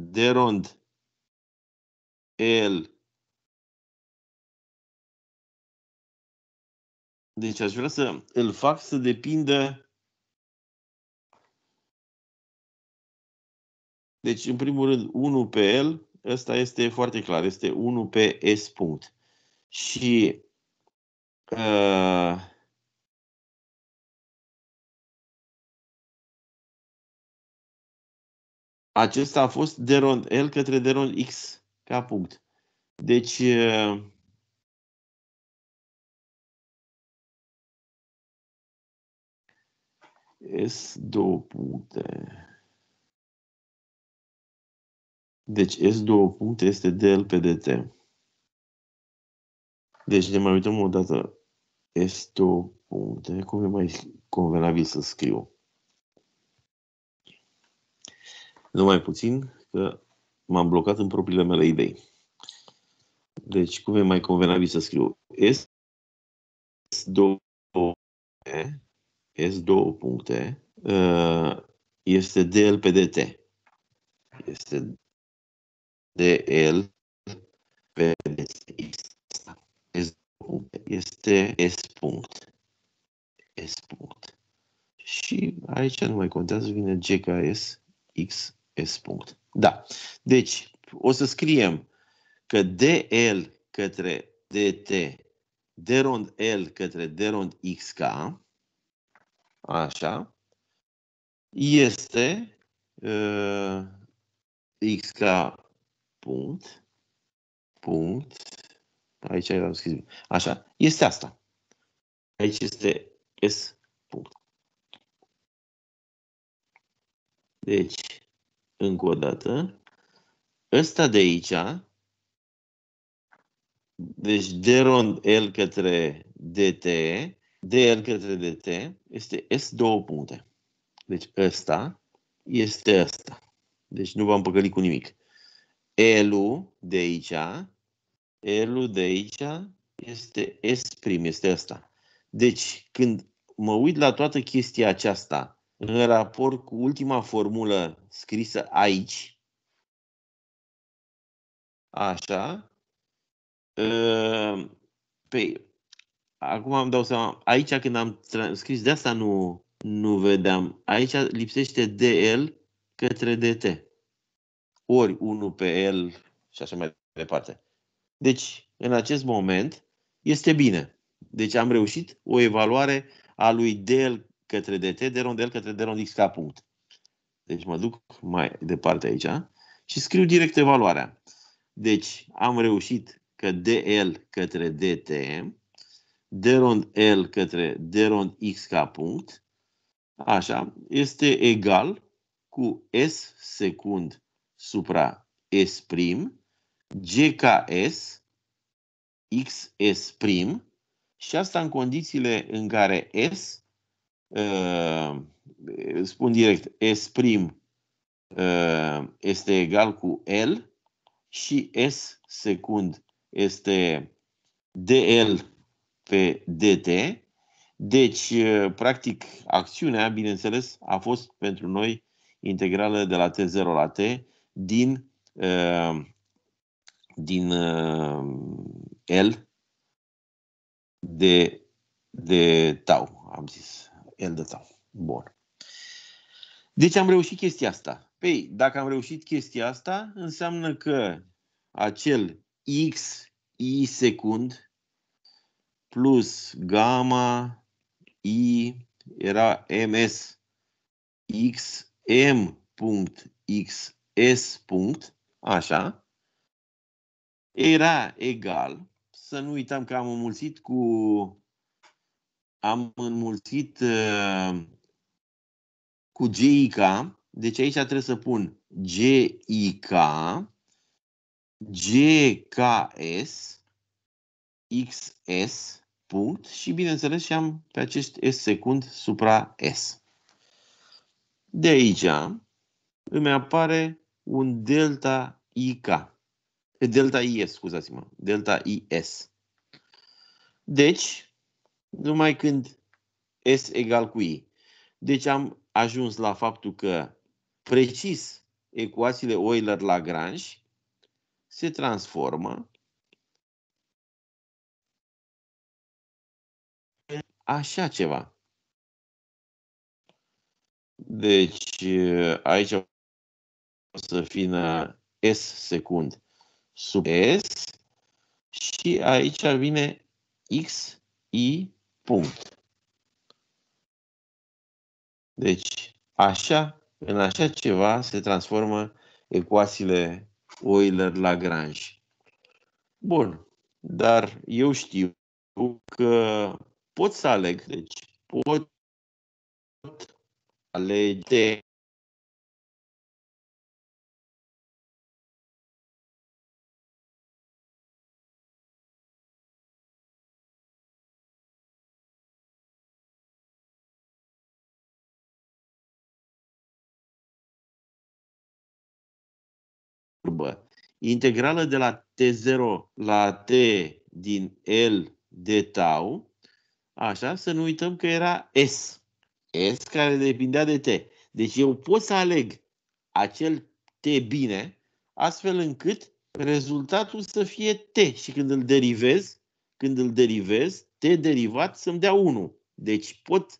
derond L Deci aș vrea să îl fac să depindă Deci, în primul rând, 1 pe L, ăsta este foarte clar, este 1 pe S punct. Și Uh, acesta a fost Deron L către Deron X ca punct. Deci uh, S două puncte. Deci S două puncte este DL pe DT. Deci ne mai uităm o dată o puntele, cum e mai convenabil să scriu? Numai puțin că m-am blocat în propriile mele idei. Deci, cum e mai convenabil să scriu? S2 S2 puncte uh, este DLPDT. Este DL DT puncte este S punct. S punct. Și aici nu mai contează, vine GKS X, S punct. Da. Deci, o să scriem că DL către DT, D rond L către D rond XK, așa, este uh, XK punct, punct, Aici l-am scris. Așa. Este asta. Aici este S. Punct. Deci, încă o dată, ăsta de aici, deci de rond L către DT, DL către DT este S două puncte. Deci ăsta este ăsta. Deci nu v-am păcălit cu nimic. L-ul de aici L-ul de aici este S prim, este ăsta. Deci, când mă uit la toată chestia aceasta în raport cu ultima formulă scrisă aici, așa, ă, pe, păi, acum am dau seama, aici când am scris, de asta nu, nu vedeam, aici lipsește DL către DT. Ori 1 pe L și așa mai departe. Deci, în acest moment, este bine. Deci am reușit o evaluare a lui del către dt, deron del către deron x ca punct. Deci mă duc mai departe aici și scriu direct evaluarea. Deci am reușit că dl către dt, derond l către derond x ca punct, așa, este egal cu s secund supra s prim GKS XS prim și asta în condițiile în care S, uh, spun direct, S prim uh, este egal cu L și S secund este DL pe DT. Deci, uh, practic, acțiunea, bineînțeles, a fost pentru noi integrală de la T0 la T din uh, din uh, L de, de tau, am zis. L de tau. Bun. Deci am reușit chestia asta. Păi, dacă am reușit chestia asta, înseamnă că acel x i secund plus gamma i era ms x m punct x s punct, așa, era egal. Să nu uităm că am înmulțit cu am înmulțit uh, cu GIK, deci aici trebuie să pun GIK, GKS, XS, punct și bineînțeles și am pe acest S secund supra S. De aici îmi apare un delta IK. Delta IS, scuzați-mă, Delta IS. Deci, numai când S egal cu I. Deci am ajuns la faptul că precis ecuațiile Euler-Lagrange se transformă așa ceva. Deci aici o să fină S secund sub S și aici ar vine X, I, punct. Deci, așa, în așa ceva se transformă ecuațiile Euler-Lagrange. Bun, dar eu știu că pot să aleg, deci pot alege curbă integrală de la T0 la T din L de tau, așa, să nu uităm că era S. S care depindea de T. Deci eu pot să aleg acel T bine, astfel încât rezultatul să fie T. Și când îl derivez, când îl derivez, T derivat să-mi dea 1. Deci pot,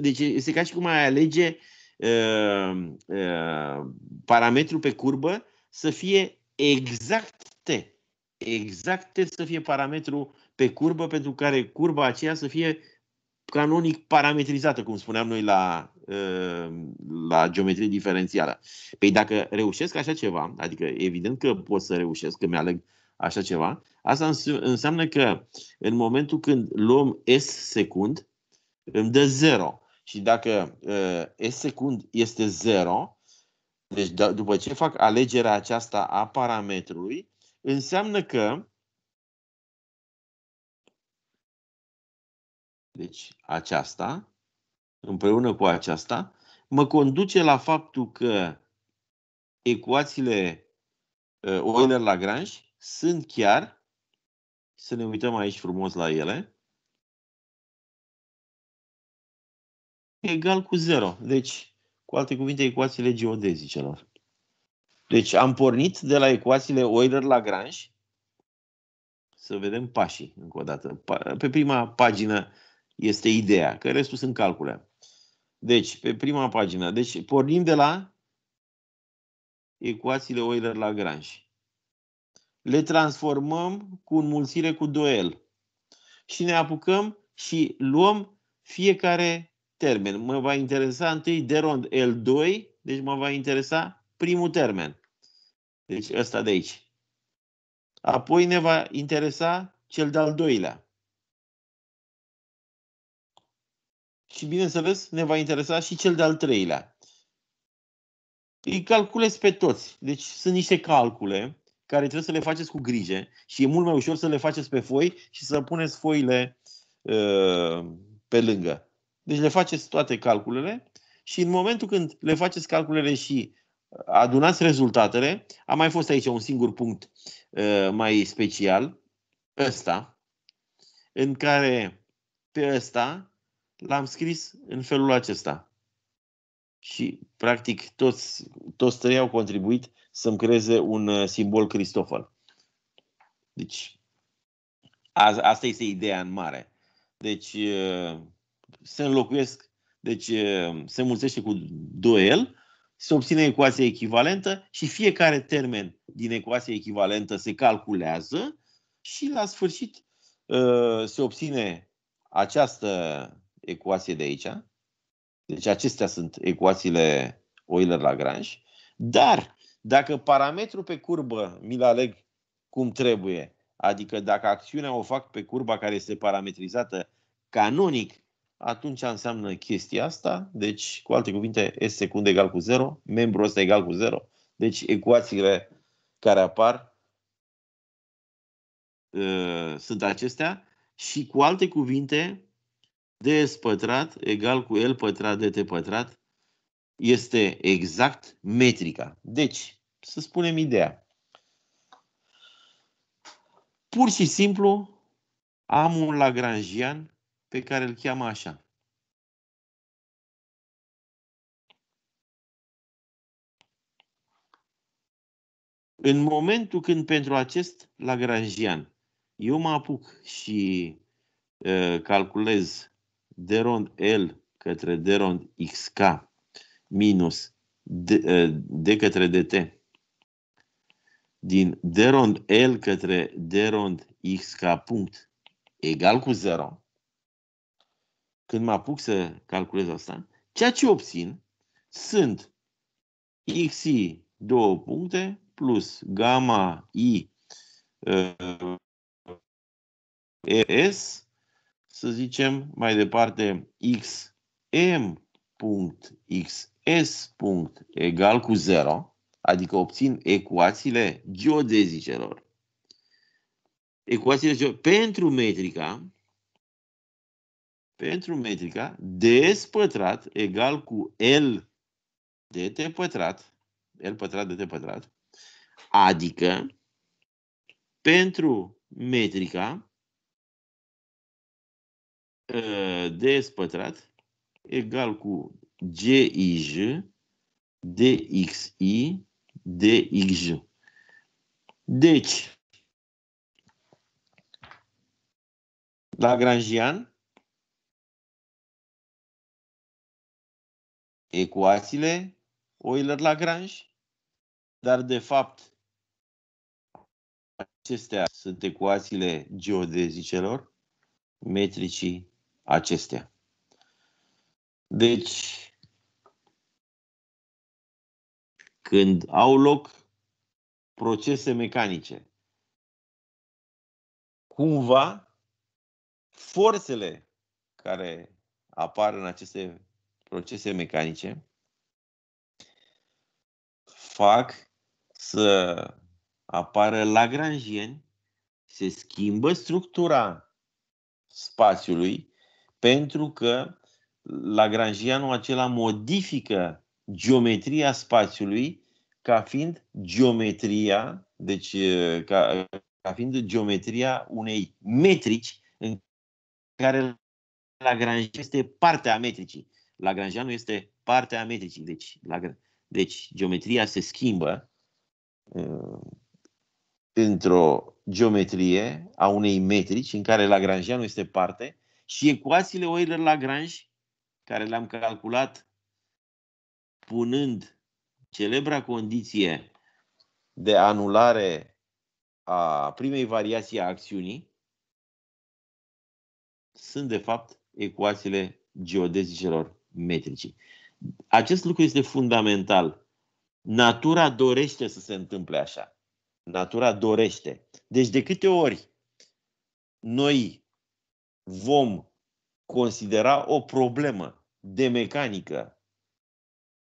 deci este ca și cum ai alege uh, uh, parametru pe curbă să fie exacte. Exacte să fie parametru pe curbă, pentru care curba aceea să fie canonic parametrizată, cum spuneam noi la, uh, la geometrie diferențială. Păi dacă reușesc așa ceva, adică evident că pot să reușesc, că mi-aleg așa ceva, asta înseamnă că în momentul când luăm S secund, îmi dă 0. Și dacă uh, S secund este 0, deci d- da, după ce fac alegerea aceasta a parametrului, înseamnă că deci aceasta împreună cu aceasta mă conduce la faptul că ecuațiile uh, ă, Euler-Lagrange sunt chiar să ne uităm aici frumos la ele egal cu 0. Deci alte cuvinte, ecuațiile geodezicelor. Deci am pornit de la ecuațiile Euler-Lagrange să vedem pașii încă o dată. Pe prima pagină este ideea, că restul sunt calcule. Deci, pe prima pagină. Deci, pornim de la ecuațiile Euler-Lagrange. Le transformăm cu înmulțire cu 2L. Și ne apucăm și luăm fiecare termen. Mă va interesa întâi de rond L2, deci mă va interesa primul termen. Deci ăsta de aici. Apoi ne va interesa cel de-al doilea. Și bineînțeles, ne va interesa și cel de-al treilea. Îi calculez pe toți. Deci sunt niște calcule care trebuie să le faceți cu grijă și e mult mai ușor să le faceți pe foi și să puneți foile uh, pe lângă. Deci le faceți toate calculele și în momentul când le faceți calculele și uh, adunați rezultatele, a mai fost aici un singur punct uh, mai special, ăsta, în care pe ăsta l-am scris în felul acesta. Și, practic, toți, toți trei au contribuit să-mi creeze un uh, simbol Cristofăl. Deci, a, asta este ideea în mare. Deci, uh, se înlocuiesc, deci se mulțește cu 2L, se obține ecuația echivalentă și fiecare termen din ecuația echivalentă se calculează și la sfârșit se obține această ecuație de aici. Deci acestea sunt ecuațiile Euler-Lagrange. Dar dacă parametrul pe curbă mi-l aleg cum trebuie, adică dacă acțiunea o fac pe curba care este parametrizată canonic, atunci înseamnă chestia asta, deci cu alte cuvinte S secund egal cu 0, membru ăsta egal cu 0, deci ecuațiile care apar uh, sunt acestea și cu alte cuvinte ds pătrat egal cu l pătrat dt pătrat este exact metrica. Deci, să spunem ideea. Pur și simplu am un Lagrangian pe care îl cheamă așa. În momentul când pentru acest lagrangian eu mă apuc și uh, calculez de rond L către de rond XK minus de, uh, ă, de către DT din de rond L către de rond XK punct egal cu 0 când mă apuc să calculez asta, ceea ce obțin sunt xi două puncte plus gamma i uh, es, să zicem mai departe xm punct xs punct egal cu 0, adică obțin ecuațiile geodezicelor. Ecuațiile geodezicelor. pentru metrica pentru metrica D pătrat egal cu L T pătrat, L pătrat T pătrat, adică pentru metrica ă, D pătrat egal cu gij dxi dxj. Deci, Lagrangian ecuațiile Euler-Lagrange, dar de fapt acestea sunt ecuațiile geodezicelor, metricii acestea. Deci, când au loc procese mecanice, cumva forțele care apar în aceste procese mecanice fac să apară lagrangieni, se schimbă structura spațiului pentru că lagrangianul acela modifică geometria spațiului ca fiind geometria, deci ca, ca fiind geometria unei metrici în care la este partea metricii. Lagrangianul este partea metricii. Deci, la, deci geometria se schimbă uh, într-o geometrie a unei metrici în care Lagrangianul este parte și ecuațiile Euler-Lagrange, care le-am calculat punând celebra condiție de anulare a primei variații a acțiunii, sunt de fapt ecuațiile geodezicelor metricii. Acest lucru este fundamental. Natura dorește să se întâmple așa. Natura dorește. Deci de câte ori noi vom considera o problemă de mecanică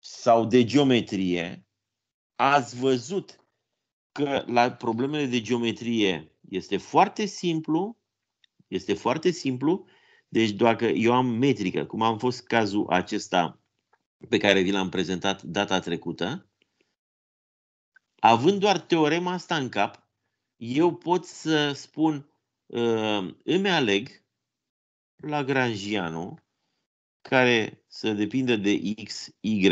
sau de geometrie, ați văzut că la problemele de geometrie este foarte simplu, este foarte simplu deci dacă eu am metrică, cum am fost cazul acesta pe care vi l-am prezentat data trecută, având doar teorema asta în cap, eu pot să spun, uh, îmi aleg Lagrangianul care să depindă de x, y,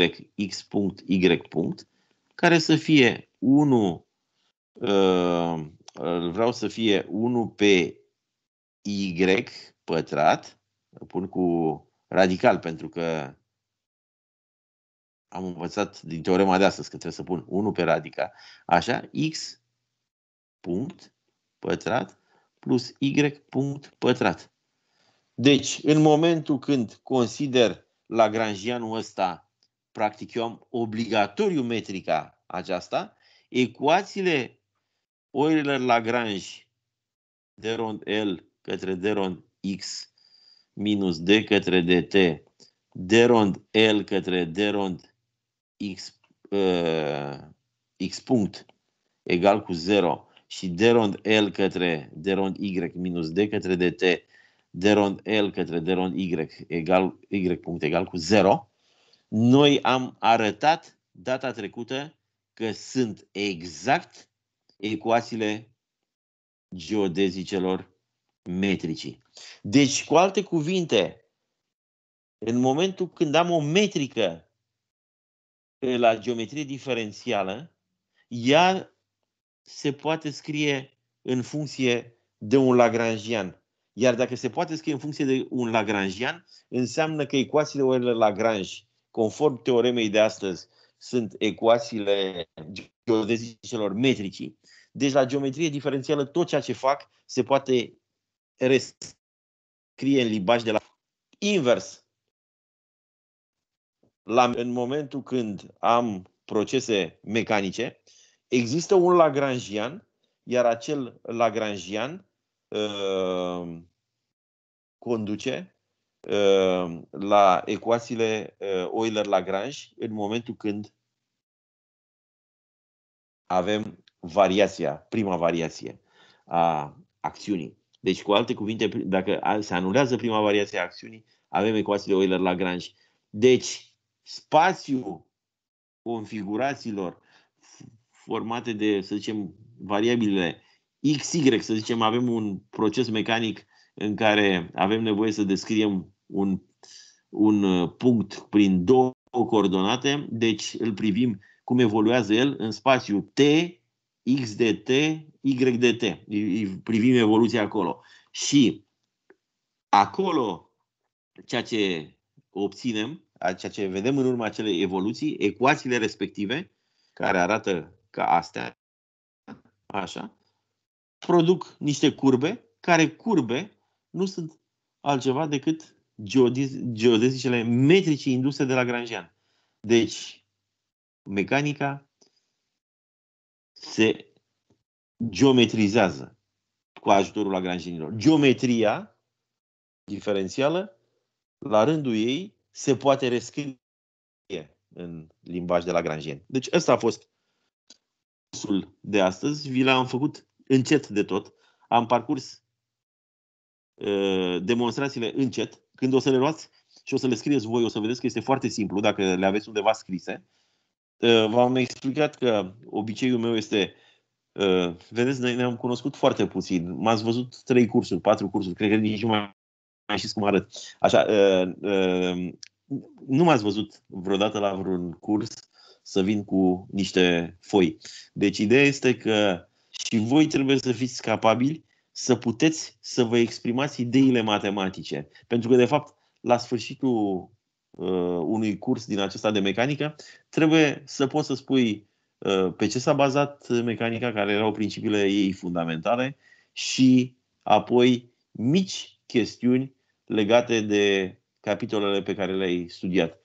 x punct, y punct, care să fie 1, uh, vreau să fie 1 pe y pătrat, pun cu radical pentru că am învățat din teorema de astăzi că trebuie să pun 1 pe radical, așa, x punct pătrat plus y punct pătrat. Deci, în momentul când consider Lagrangianul ăsta, practic eu am obligatoriu metrica aceasta, ecuațiile Euler-Lagrange de rond L către de rond x minus d către dt, derond L către derond x, uh, x punct egal cu 0 și derond L către derond Y minus D către DT, derond L către derond Y egal, Y punct egal cu 0, noi am arătat data trecută că sunt exact ecuațiile geodezicelor metricii. Deci, cu alte cuvinte, în momentul când am o metrică la geometrie diferențială, ea se poate scrie în funcție de un Lagrangian. Iar dacă se poate scrie în funcție de un Lagrangian, înseamnă că ecuațiile orele Lagrange, conform teoremei de astăzi, sunt ecuațiile geodezicelor metricii. Deci la geometrie diferențială tot ceea ce fac se poate rescrie în limbaj de la invers. La, în momentul când am procese mecanice, există un Lagrangian, iar acel Lagrangian uh, conduce uh, la ecuațiile uh, Euler-Lagrange în momentul când avem variația, prima variație a acțiunii. Deci, cu alte cuvinte, dacă se anulează prima variație a acțiunii, avem ecuațiile Euler Lagrange. Deci, spațiul configurațiilor formate de, să zicem, variabilele y, să zicem, avem un proces mecanic în care avem nevoie să descriem un, un uh, punct prin două coordonate, deci îl privim cum evoluează el în spațiu T X de T, Y de T. Privim evoluția acolo. Și acolo ceea ce obținem, ceea ce vedem în urma acelei evoluții, ecuațiile respective, care arată ca astea, așa, produc niște curbe, care curbe nu sunt altceva decât geodezicele metrice induse de la Grangean. Deci, mecanica se geometrizează cu ajutorul lagranginilor. Geometria diferențială, la rândul ei, se poate rescrie în limbaj de lagrangien. Deci ăsta a fost cursul de astăzi. Vi l-am făcut încet de tot. Am parcurs uh, demonstrațiile încet. Când o să le luați și o să le scrieți voi, o să vedeți că este foarte simplu, dacă le aveți undeva scrise. Ă, v-am explicat că obiceiul meu este ă, vedeți, noi ne-am cunoscut foarte puțin. M-ați văzut trei cursuri, patru cursuri, cred că nici nu mai, mai știți cum arăt. Așa, ă, nu m-ați văzut vreodată la vreun curs să vin cu niște foi. Deci ideea este că și voi trebuie să fiți capabili să puteți să vă exprimați ideile matematice. Pentru că, de fapt, la sfârșitul uh, unui curs din acesta de mecanică, trebuie să poți să spui uh, pe ce s-a bazat mecanica, care erau principiile ei fundamentale, și apoi mici chestiuni legate de capitolele pe care le-ai studiat.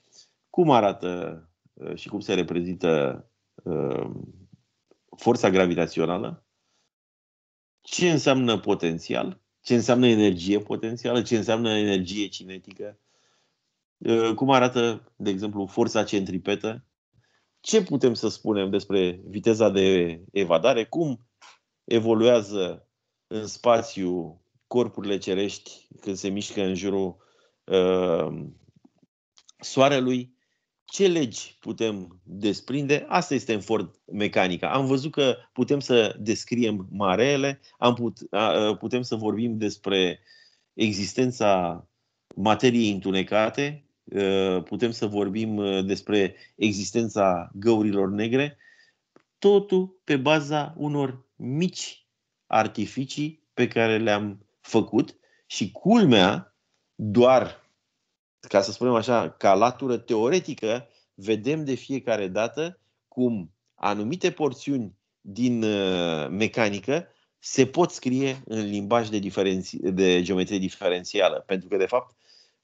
Cum arată uh, și cum se reprezintă uh, forța gravitațională? Ce înseamnă potențial? Ce înseamnă energie potențială? Ce înseamnă energie cinetică? Uh, cum arată, de exemplu, forța centripetă, ce putem să spunem despre viteza de evadare, cum evoluează în spațiu corpurile cerești când se mișcă în jurul uh, soarelui, ce legi putem desprinde? Asta este în Ford mecanica. Am văzut că putem să descriem mareele, am put, uh, putem să vorbim despre existența materii întunecate, uh, putem să vorbim uh, despre existența găurilor negre, totul pe baza unor mici artificii pe care le-am făcut și culmea doar, ca să spunem așa, ca latură teoretică, vedem de fiecare dată cum anumite porțiuni din uh, mecanică se pot scrie în limbaj de, de geometrie diferențială, pentru că, de fapt,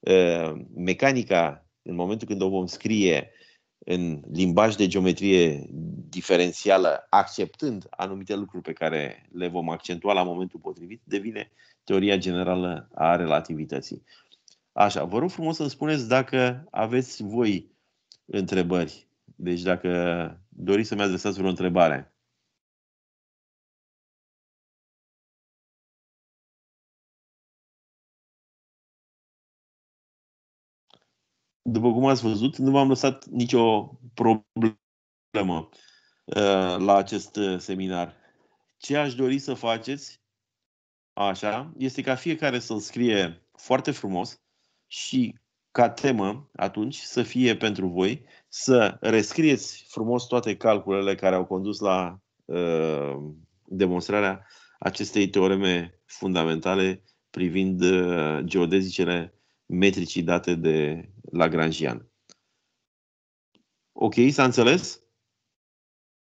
Ehm, mecanica, în momentul când o vom scrie în limbaj de geometrie diferențială, acceptând anumite lucruri pe care le vom accentua la momentul potrivit, devine teoria generală a relativității. Așa, vă rog frumos să-mi spuneți dacă aveți voi întrebări. Deci dacă doriți să-mi adresați vreo întrebare. după cum ați văzut, nu v-am lăsat nicio problemă uh, la acest uh, seminar. Ce aș dori să faceți, așa, este ca fiecare să-l scrie foarte frumos și ca temă, atunci, să fie pentru voi să rescrieți frumos toate calculele care au condus la uh, demonstrarea acestei teoreme fundamentale privind uh, geodezicele metricii date de Lagrangian. Ok, s-a înțeles?